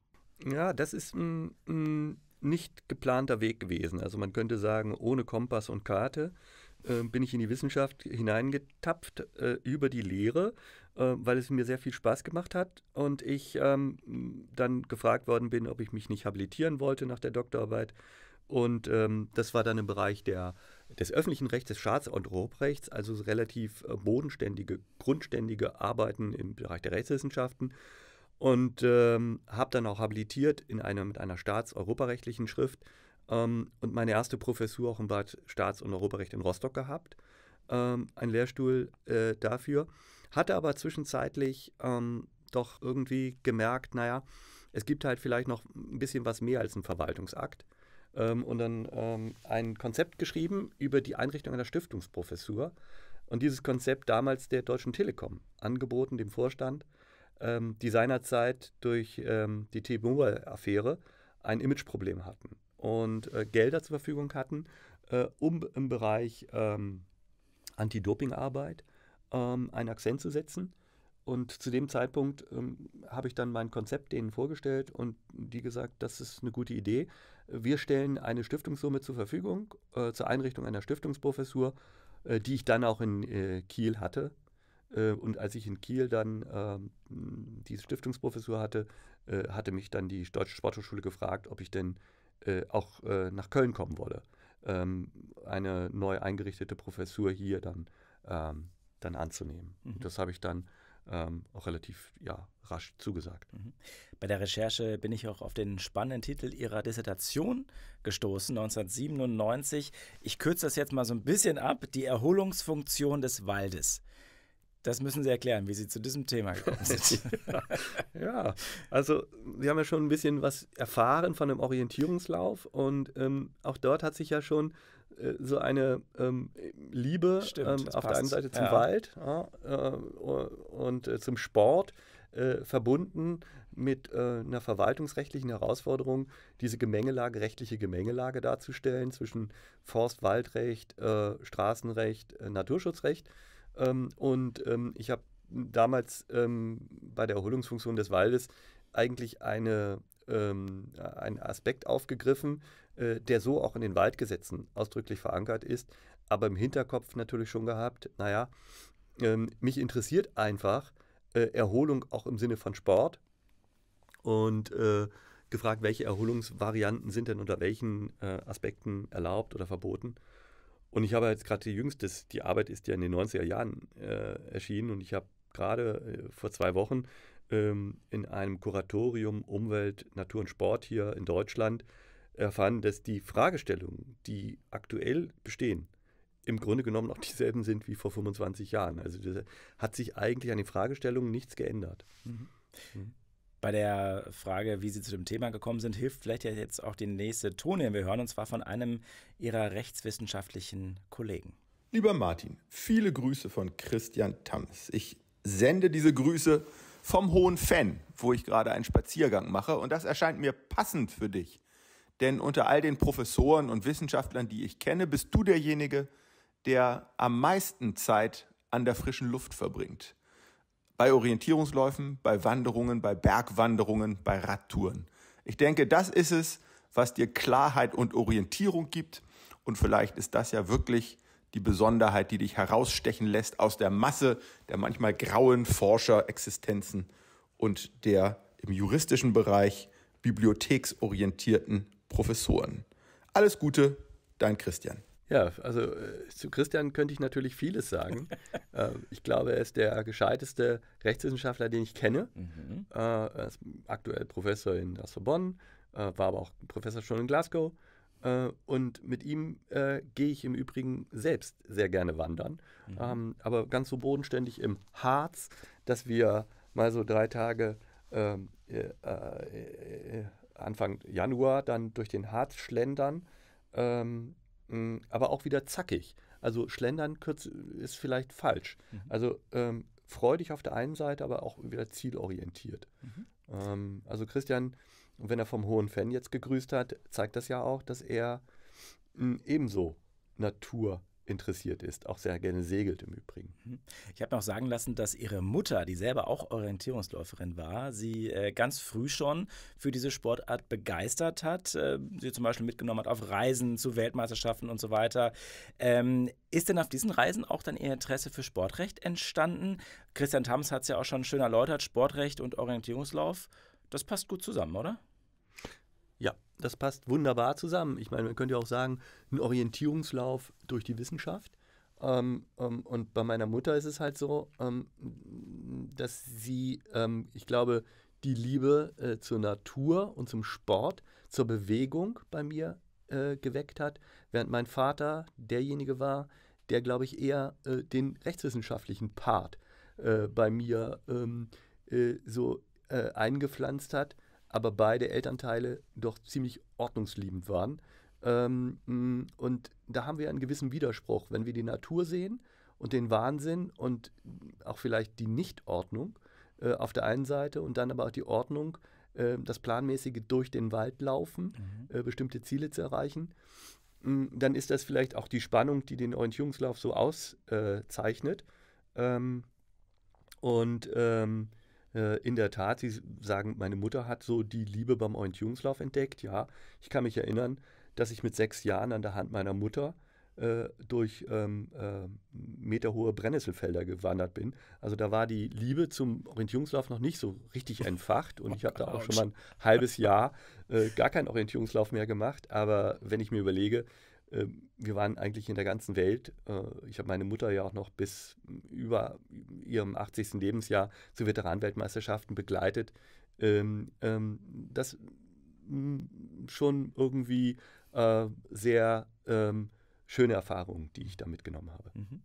Ja, das ist ein, ein nicht geplanter Weg gewesen. Also man könnte sagen, ohne Kompass und Karte äh, bin ich in die Wissenschaft hineingetapft äh, über die Lehre, äh, weil es mir sehr viel Spaß gemacht hat und ich ähm, dann gefragt worden bin, ob ich mich nicht habilitieren wollte nach der Doktorarbeit. Und ähm, das war dann im Bereich der des öffentlichen Rechts, des Staats- und Europarechts, also relativ äh, bodenständige, grundständige Arbeiten im Bereich der Rechtswissenschaften und ähm, habe dann auch habilitiert in einer, mit einer staats-europarechtlichen Schrift ähm, und meine erste Professur auch im Bad Staats- und Europarecht in Rostock gehabt, ähm, einen Lehrstuhl äh, dafür, hatte aber zwischenzeitlich ähm, doch irgendwie gemerkt, naja, es gibt halt vielleicht noch ein bisschen was mehr als ein Verwaltungsakt ähm, und dann ähm, ein Konzept geschrieben über die Einrichtung einer Stiftungsprofessur. Und dieses Konzept damals der Deutschen Telekom angeboten, dem Vorstand, ähm, die seinerzeit durch ähm, die T-Mobile-Affäre ein Imageproblem hatten und äh, Gelder zur Verfügung hatten, äh, um im Bereich ähm, Anti-Doping-Arbeit ähm, einen Akzent zu setzen und zu dem Zeitpunkt ähm, habe ich dann mein Konzept denen vorgestellt und die gesagt, das ist eine gute Idee. Wir stellen eine Stiftungssumme zur Verfügung äh, zur Einrichtung einer Stiftungsprofessur, äh, die ich dann auch in äh, Kiel hatte. Äh, und als ich in Kiel dann ähm, diese Stiftungsprofessur hatte, äh, hatte mich dann die Deutsche Sporthochschule gefragt, ob ich denn äh, auch nach Köln kommen wolle. Ähm, eine neu eingerichtete Professur hier dann, ähm, dann anzunehmen. Mhm. Das habe ich dann ähm, auch relativ ja, rasch zugesagt. Mhm. Bei der Recherche bin ich auch auf den spannenden Titel Ihrer Dissertation gestoßen, 1997. Ich kürze das jetzt mal so ein bisschen ab, die Erholungsfunktion des Waldes. Das müssen Sie erklären, wie Sie zu diesem Thema gekommen sind. ja, also Sie haben ja schon ein bisschen was erfahren von dem Orientierungslauf und ähm, auch dort hat sich ja schon äh, so eine ähm, Liebe Stimmt, ähm, auf passt. der einen Seite zum ja. Wald ja, äh, und äh, zum Sport äh, verbunden mit äh, einer verwaltungsrechtlichen Herausforderung, diese Gemengelage, rechtliche Gemengelage darzustellen zwischen Forst-, Waldrecht, Straßenrecht, Naturschutzrecht. Ähm, und ähm, ich habe damals ähm, bei der Erholungsfunktion des Waldes eigentlich eine ähm, einen Aspekt aufgegriffen, äh, der so auch in den Waldgesetzen ausdrücklich verankert ist, aber im Hinterkopf natürlich schon gehabt, naja, ähm, mich interessiert einfach äh, Erholung auch im Sinne von Sport und äh, gefragt, welche Erholungsvarianten sind denn unter welchen äh, Aspekten erlaubt oder verboten. Und ich habe jetzt gerade die jüngste, die Arbeit ist ja in den 90er Jahren äh, erschienen und ich habe gerade äh, vor zwei Wochen ähm, in einem Kuratorium Umwelt, Natur und Sport hier in Deutschland erfahren, dass die Fragestellungen, die aktuell bestehen, im Grunde genommen auch dieselben sind wie vor 25 Jahren. Also hat sich eigentlich an den Fragestellungen nichts geändert. Mhm. mhm. Bei der Frage, wie Sie zu dem Thema gekommen sind, hilft vielleicht ja jetzt auch der nächste Ton, den wir hören, und zwar von einem Ihrer rechtswissenschaftlichen Kollegen. Lieber Martin, viele Grüße von Christian Tamms. Ich sende diese Grüße vom Hohen Fan, wo ich gerade einen Spaziergang mache. Und das erscheint mir passend für dich. Denn unter all den Professoren und Wissenschaftlern, die ich kenne, bist du derjenige, der am meisten Zeit an der frischen Luft verbringt. Bei Orientierungsläufen, bei Wanderungen, bei Bergwanderungen, bei Radtouren. Ich denke, das ist es, was dir Klarheit und Orientierung gibt. Und vielleicht ist das ja wirklich die Besonderheit, die dich herausstechen lässt aus der Masse der manchmal grauen Forscherexistenzen und der im juristischen Bereich bibliotheksorientierten Professoren. Alles Gute, dein Christian. Ja, also äh, zu Christian könnte ich natürlich vieles sagen. Äh, ich glaube, er ist der gescheiteste Rechtswissenschaftler, den ich kenne. Mhm. Äh, er ist aktuell Professor in der Sorbonne, war aber auch Professor schon in Glasgow äh, und mit ihm äh, gehe ich im Übrigen selbst sehr gerne wandern. Mhm. Ähm, aber ganz so bodenständig im Harz, dass wir mal so drei Tage ähm, äh, äh, äh, Anfang Januar dann durch den Harz schlendern. Ähm, mh, aber auch wieder zackig. Also schlendern kurz ist vielleicht falsch. Mhm. Also ähm, freudig auf der einen Seite, aber auch wieder zielorientiert. Mhm. Ähm, also Christian und wenn er vom hohen Fan jetzt gegrüßt hat, zeigt das ja auch, dass er hm, ebenso Natur interessiert ist, auch sehr gerne segelt im Übrigen. Mhm. Ich habe noch sagen lassen, dass ihre Mutter, die selber auch Orientierungsläuferin war, sie äh, ganz früh schon für diese Sportart begeistert hat, äh, sie zum Beispiel mitgenommen hat auf Reisen zu Weltmeisterschaften und so weiter. Ähm, ist denn auf diesen Reisen auch dann ihr Interesse für Sportrecht entstanden? Christian Thams hat es ja auch schon schön erläutert, Sportrecht und Orientierungslauf, das passt gut zusammen, oder? Das passt wunderbar zusammen. Ich meine, man könnte ja auch sagen, ein Orientierungslauf durch die Wissenschaft. Ähm, ähm, und bei meiner Mutter ist es halt so, ähm, dass sie, ähm, ich glaube, die Liebe äh, zur Natur und zum Sport, zur Bewegung bei mir äh, geweckt hat, während mein Vater derjenige war, der, glaube ich, eher äh, den rechtswissenschaftlichen Part äh, bei mir ähm, äh, so äh, eingepflanzt hat aber beide Elternteile doch ziemlich ordnungsliebend waren. Ähm, mm, und da haben wir einen gewissen Widerspruch. Wenn wir die Natur sehen und den Wahnsinn und auch vielleicht die Nichtordnung äh, auf der einen Seite und dann aber auch die Ordnung, äh, das planmäßige durch den Wald laufen, mhm. äh, bestimmte Ziele zu erreichen, mm, dann ist das vielleicht auch die Spannung, die den Orientierungslauf so auszeichnet. Ähm, und ähm, äh, in der Tat, Sie sagen, meine Mutter hat so die Liebe beim Orientierungslauf entdeckt. Ja, ich kann mich erinnern, dass ich mit sechs Jahren an der Hand meiner Mutter äh, durch ähm, äh, meterhohe Brennnesselfelder gewandert bin. Also da war die Liebe zum Orientierungslauf noch nicht so richtig entfacht und ich habe da auch schon mal ein halbes Jahr äh, gar keinen Orientierungslauf mehr gemacht. Aber wenn ich mir überlege, ähm, wir waren eigentlich in der ganzen Welt. Äh, ich habe meine Mutter ja auch noch bis hm, über ihrem 80. Lebensjahr zu Veteranenweltmeisterschaften begleitet. Ähm, ähm, das hm, schon irgendwie äh, sehr schöne Erfahrung, die ich da mitgenommen habe. Mhm.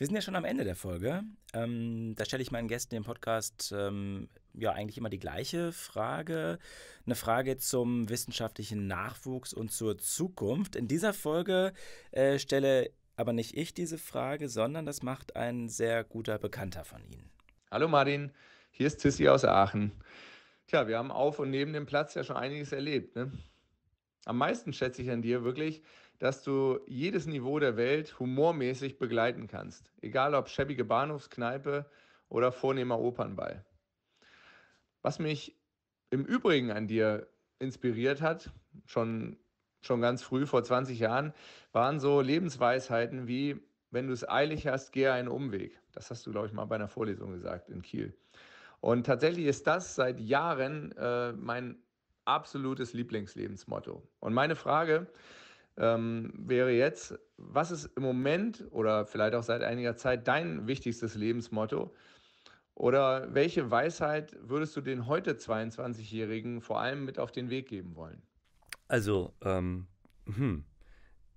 Wir sind ja schon am Ende der Folge. Ähm, da stelle ich meinen Gästen im Podcast ähm, ja eigentlich immer die gleiche Frage. Eine Frage zum wissenschaftlichen Nachwuchs und zur Zukunft. In dieser Folge äh, stelle aber nicht ich diese Frage, sondern das macht ein sehr guter Bekannter von Ihnen. Hallo Martin, hier ist Tissi aus Aachen. Tja, wir haben auf und neben dem Platz ja schon einiges erlebt. Ne? Am meisten schätze ich an dir wirklich, dass du jedes Niveau der Welt humormäßig begleiten kannst. Egal ob schäbige Bahnhofskneipe oder vornehmer Opernball. Was mich im Übrigen an dir inspiriert hat, schon, schon ganz früh vor 20 Jahren, waren so Lebensweisheiten wie, wenn du es eilig hast, gehe einen Umweg. Das hast du, glaube ich, mal bei einer Vorlesung gesagt in Kiel. Und tatsächlich ist das seit Jahren äh, mein absolutes Lieblingslebensmotto. Und meine Frage, ähm, wäre jetzt, was ist im Moment oder vielleicht auch seit einiger Zeit dein wichtigstes Lebensmotto? Oder welche Weisheit würdest du den heute 22-Jährigen vor allem mit auf den Weg geben wollen? Also, ähm, hm,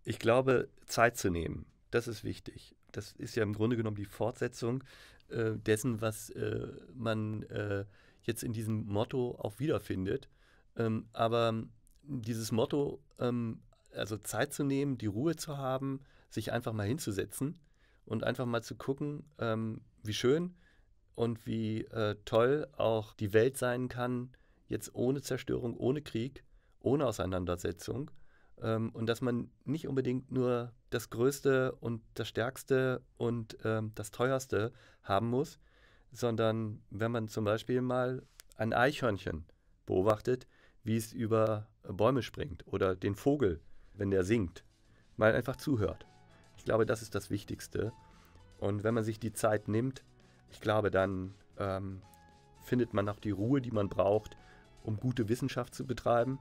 ich glaube, Zeit zu nehmen, das ist wichtig. Das ist ja im Grunde genommen die Fortsetzung äh, dessen, was äh, man äh, jetzt in diesem Motto auch wiederfindet. Ähm, aber dieses Motto ähm, also Zeit zu nehmen, die Ruhe zu haben, sich einfach mal hinzusetzen und einfach mal zu gucken, ähm, wie schön und wie äh, toll auch die Welt sein kann, jetzt ohne Zerstörung, ohne Krieg, ohne Auseinandersetzung. Ähm, und dass man nicht unbedingt nur das Größte und das Stärkste und ähm, das Teuerste haben muss, sondern wenn man zum Beispiel mal ein Eichhörnchen beobachtet, wie es über Bäume springt oder den Vogel, wenn der singt. Mal einfach zuhört. Ich glaube, das ist das Wichtigste. Und wenn man sich die Zeit nimmt, ich glaube, dann ähm, findet man auch die Ruhe, die man braucht, um gute Wissenschaft zu betreiben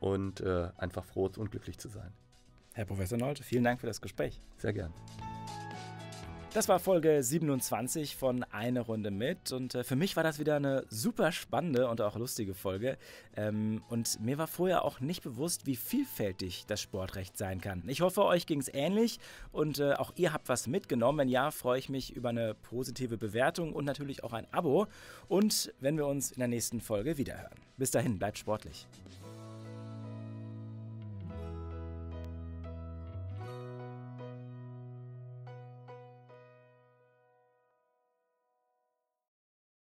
und äh, einfach froh und glücklich zu sein. Herr Professor Nolte, vielen Dank für das Gespräch. Sehr gern. Das war Folge 27 von Eine Runde mit und äh, für mich war das wieder eine super spannende und auch lustige Folge. Ähm, und mir war vorher auch nicht bewusst, wie vielfältig das Sportrecht sein kann. Ich hoffe, euch ging es ähnlich und äh, auch ihr habt was mitgenommen. Wenn ja, freue ich mich über eine positive Bewertung und natürlich auch ein Abo und wenn wir uns in der nächsten Folge wiederhören. Bis dahin, bleibt sportlich.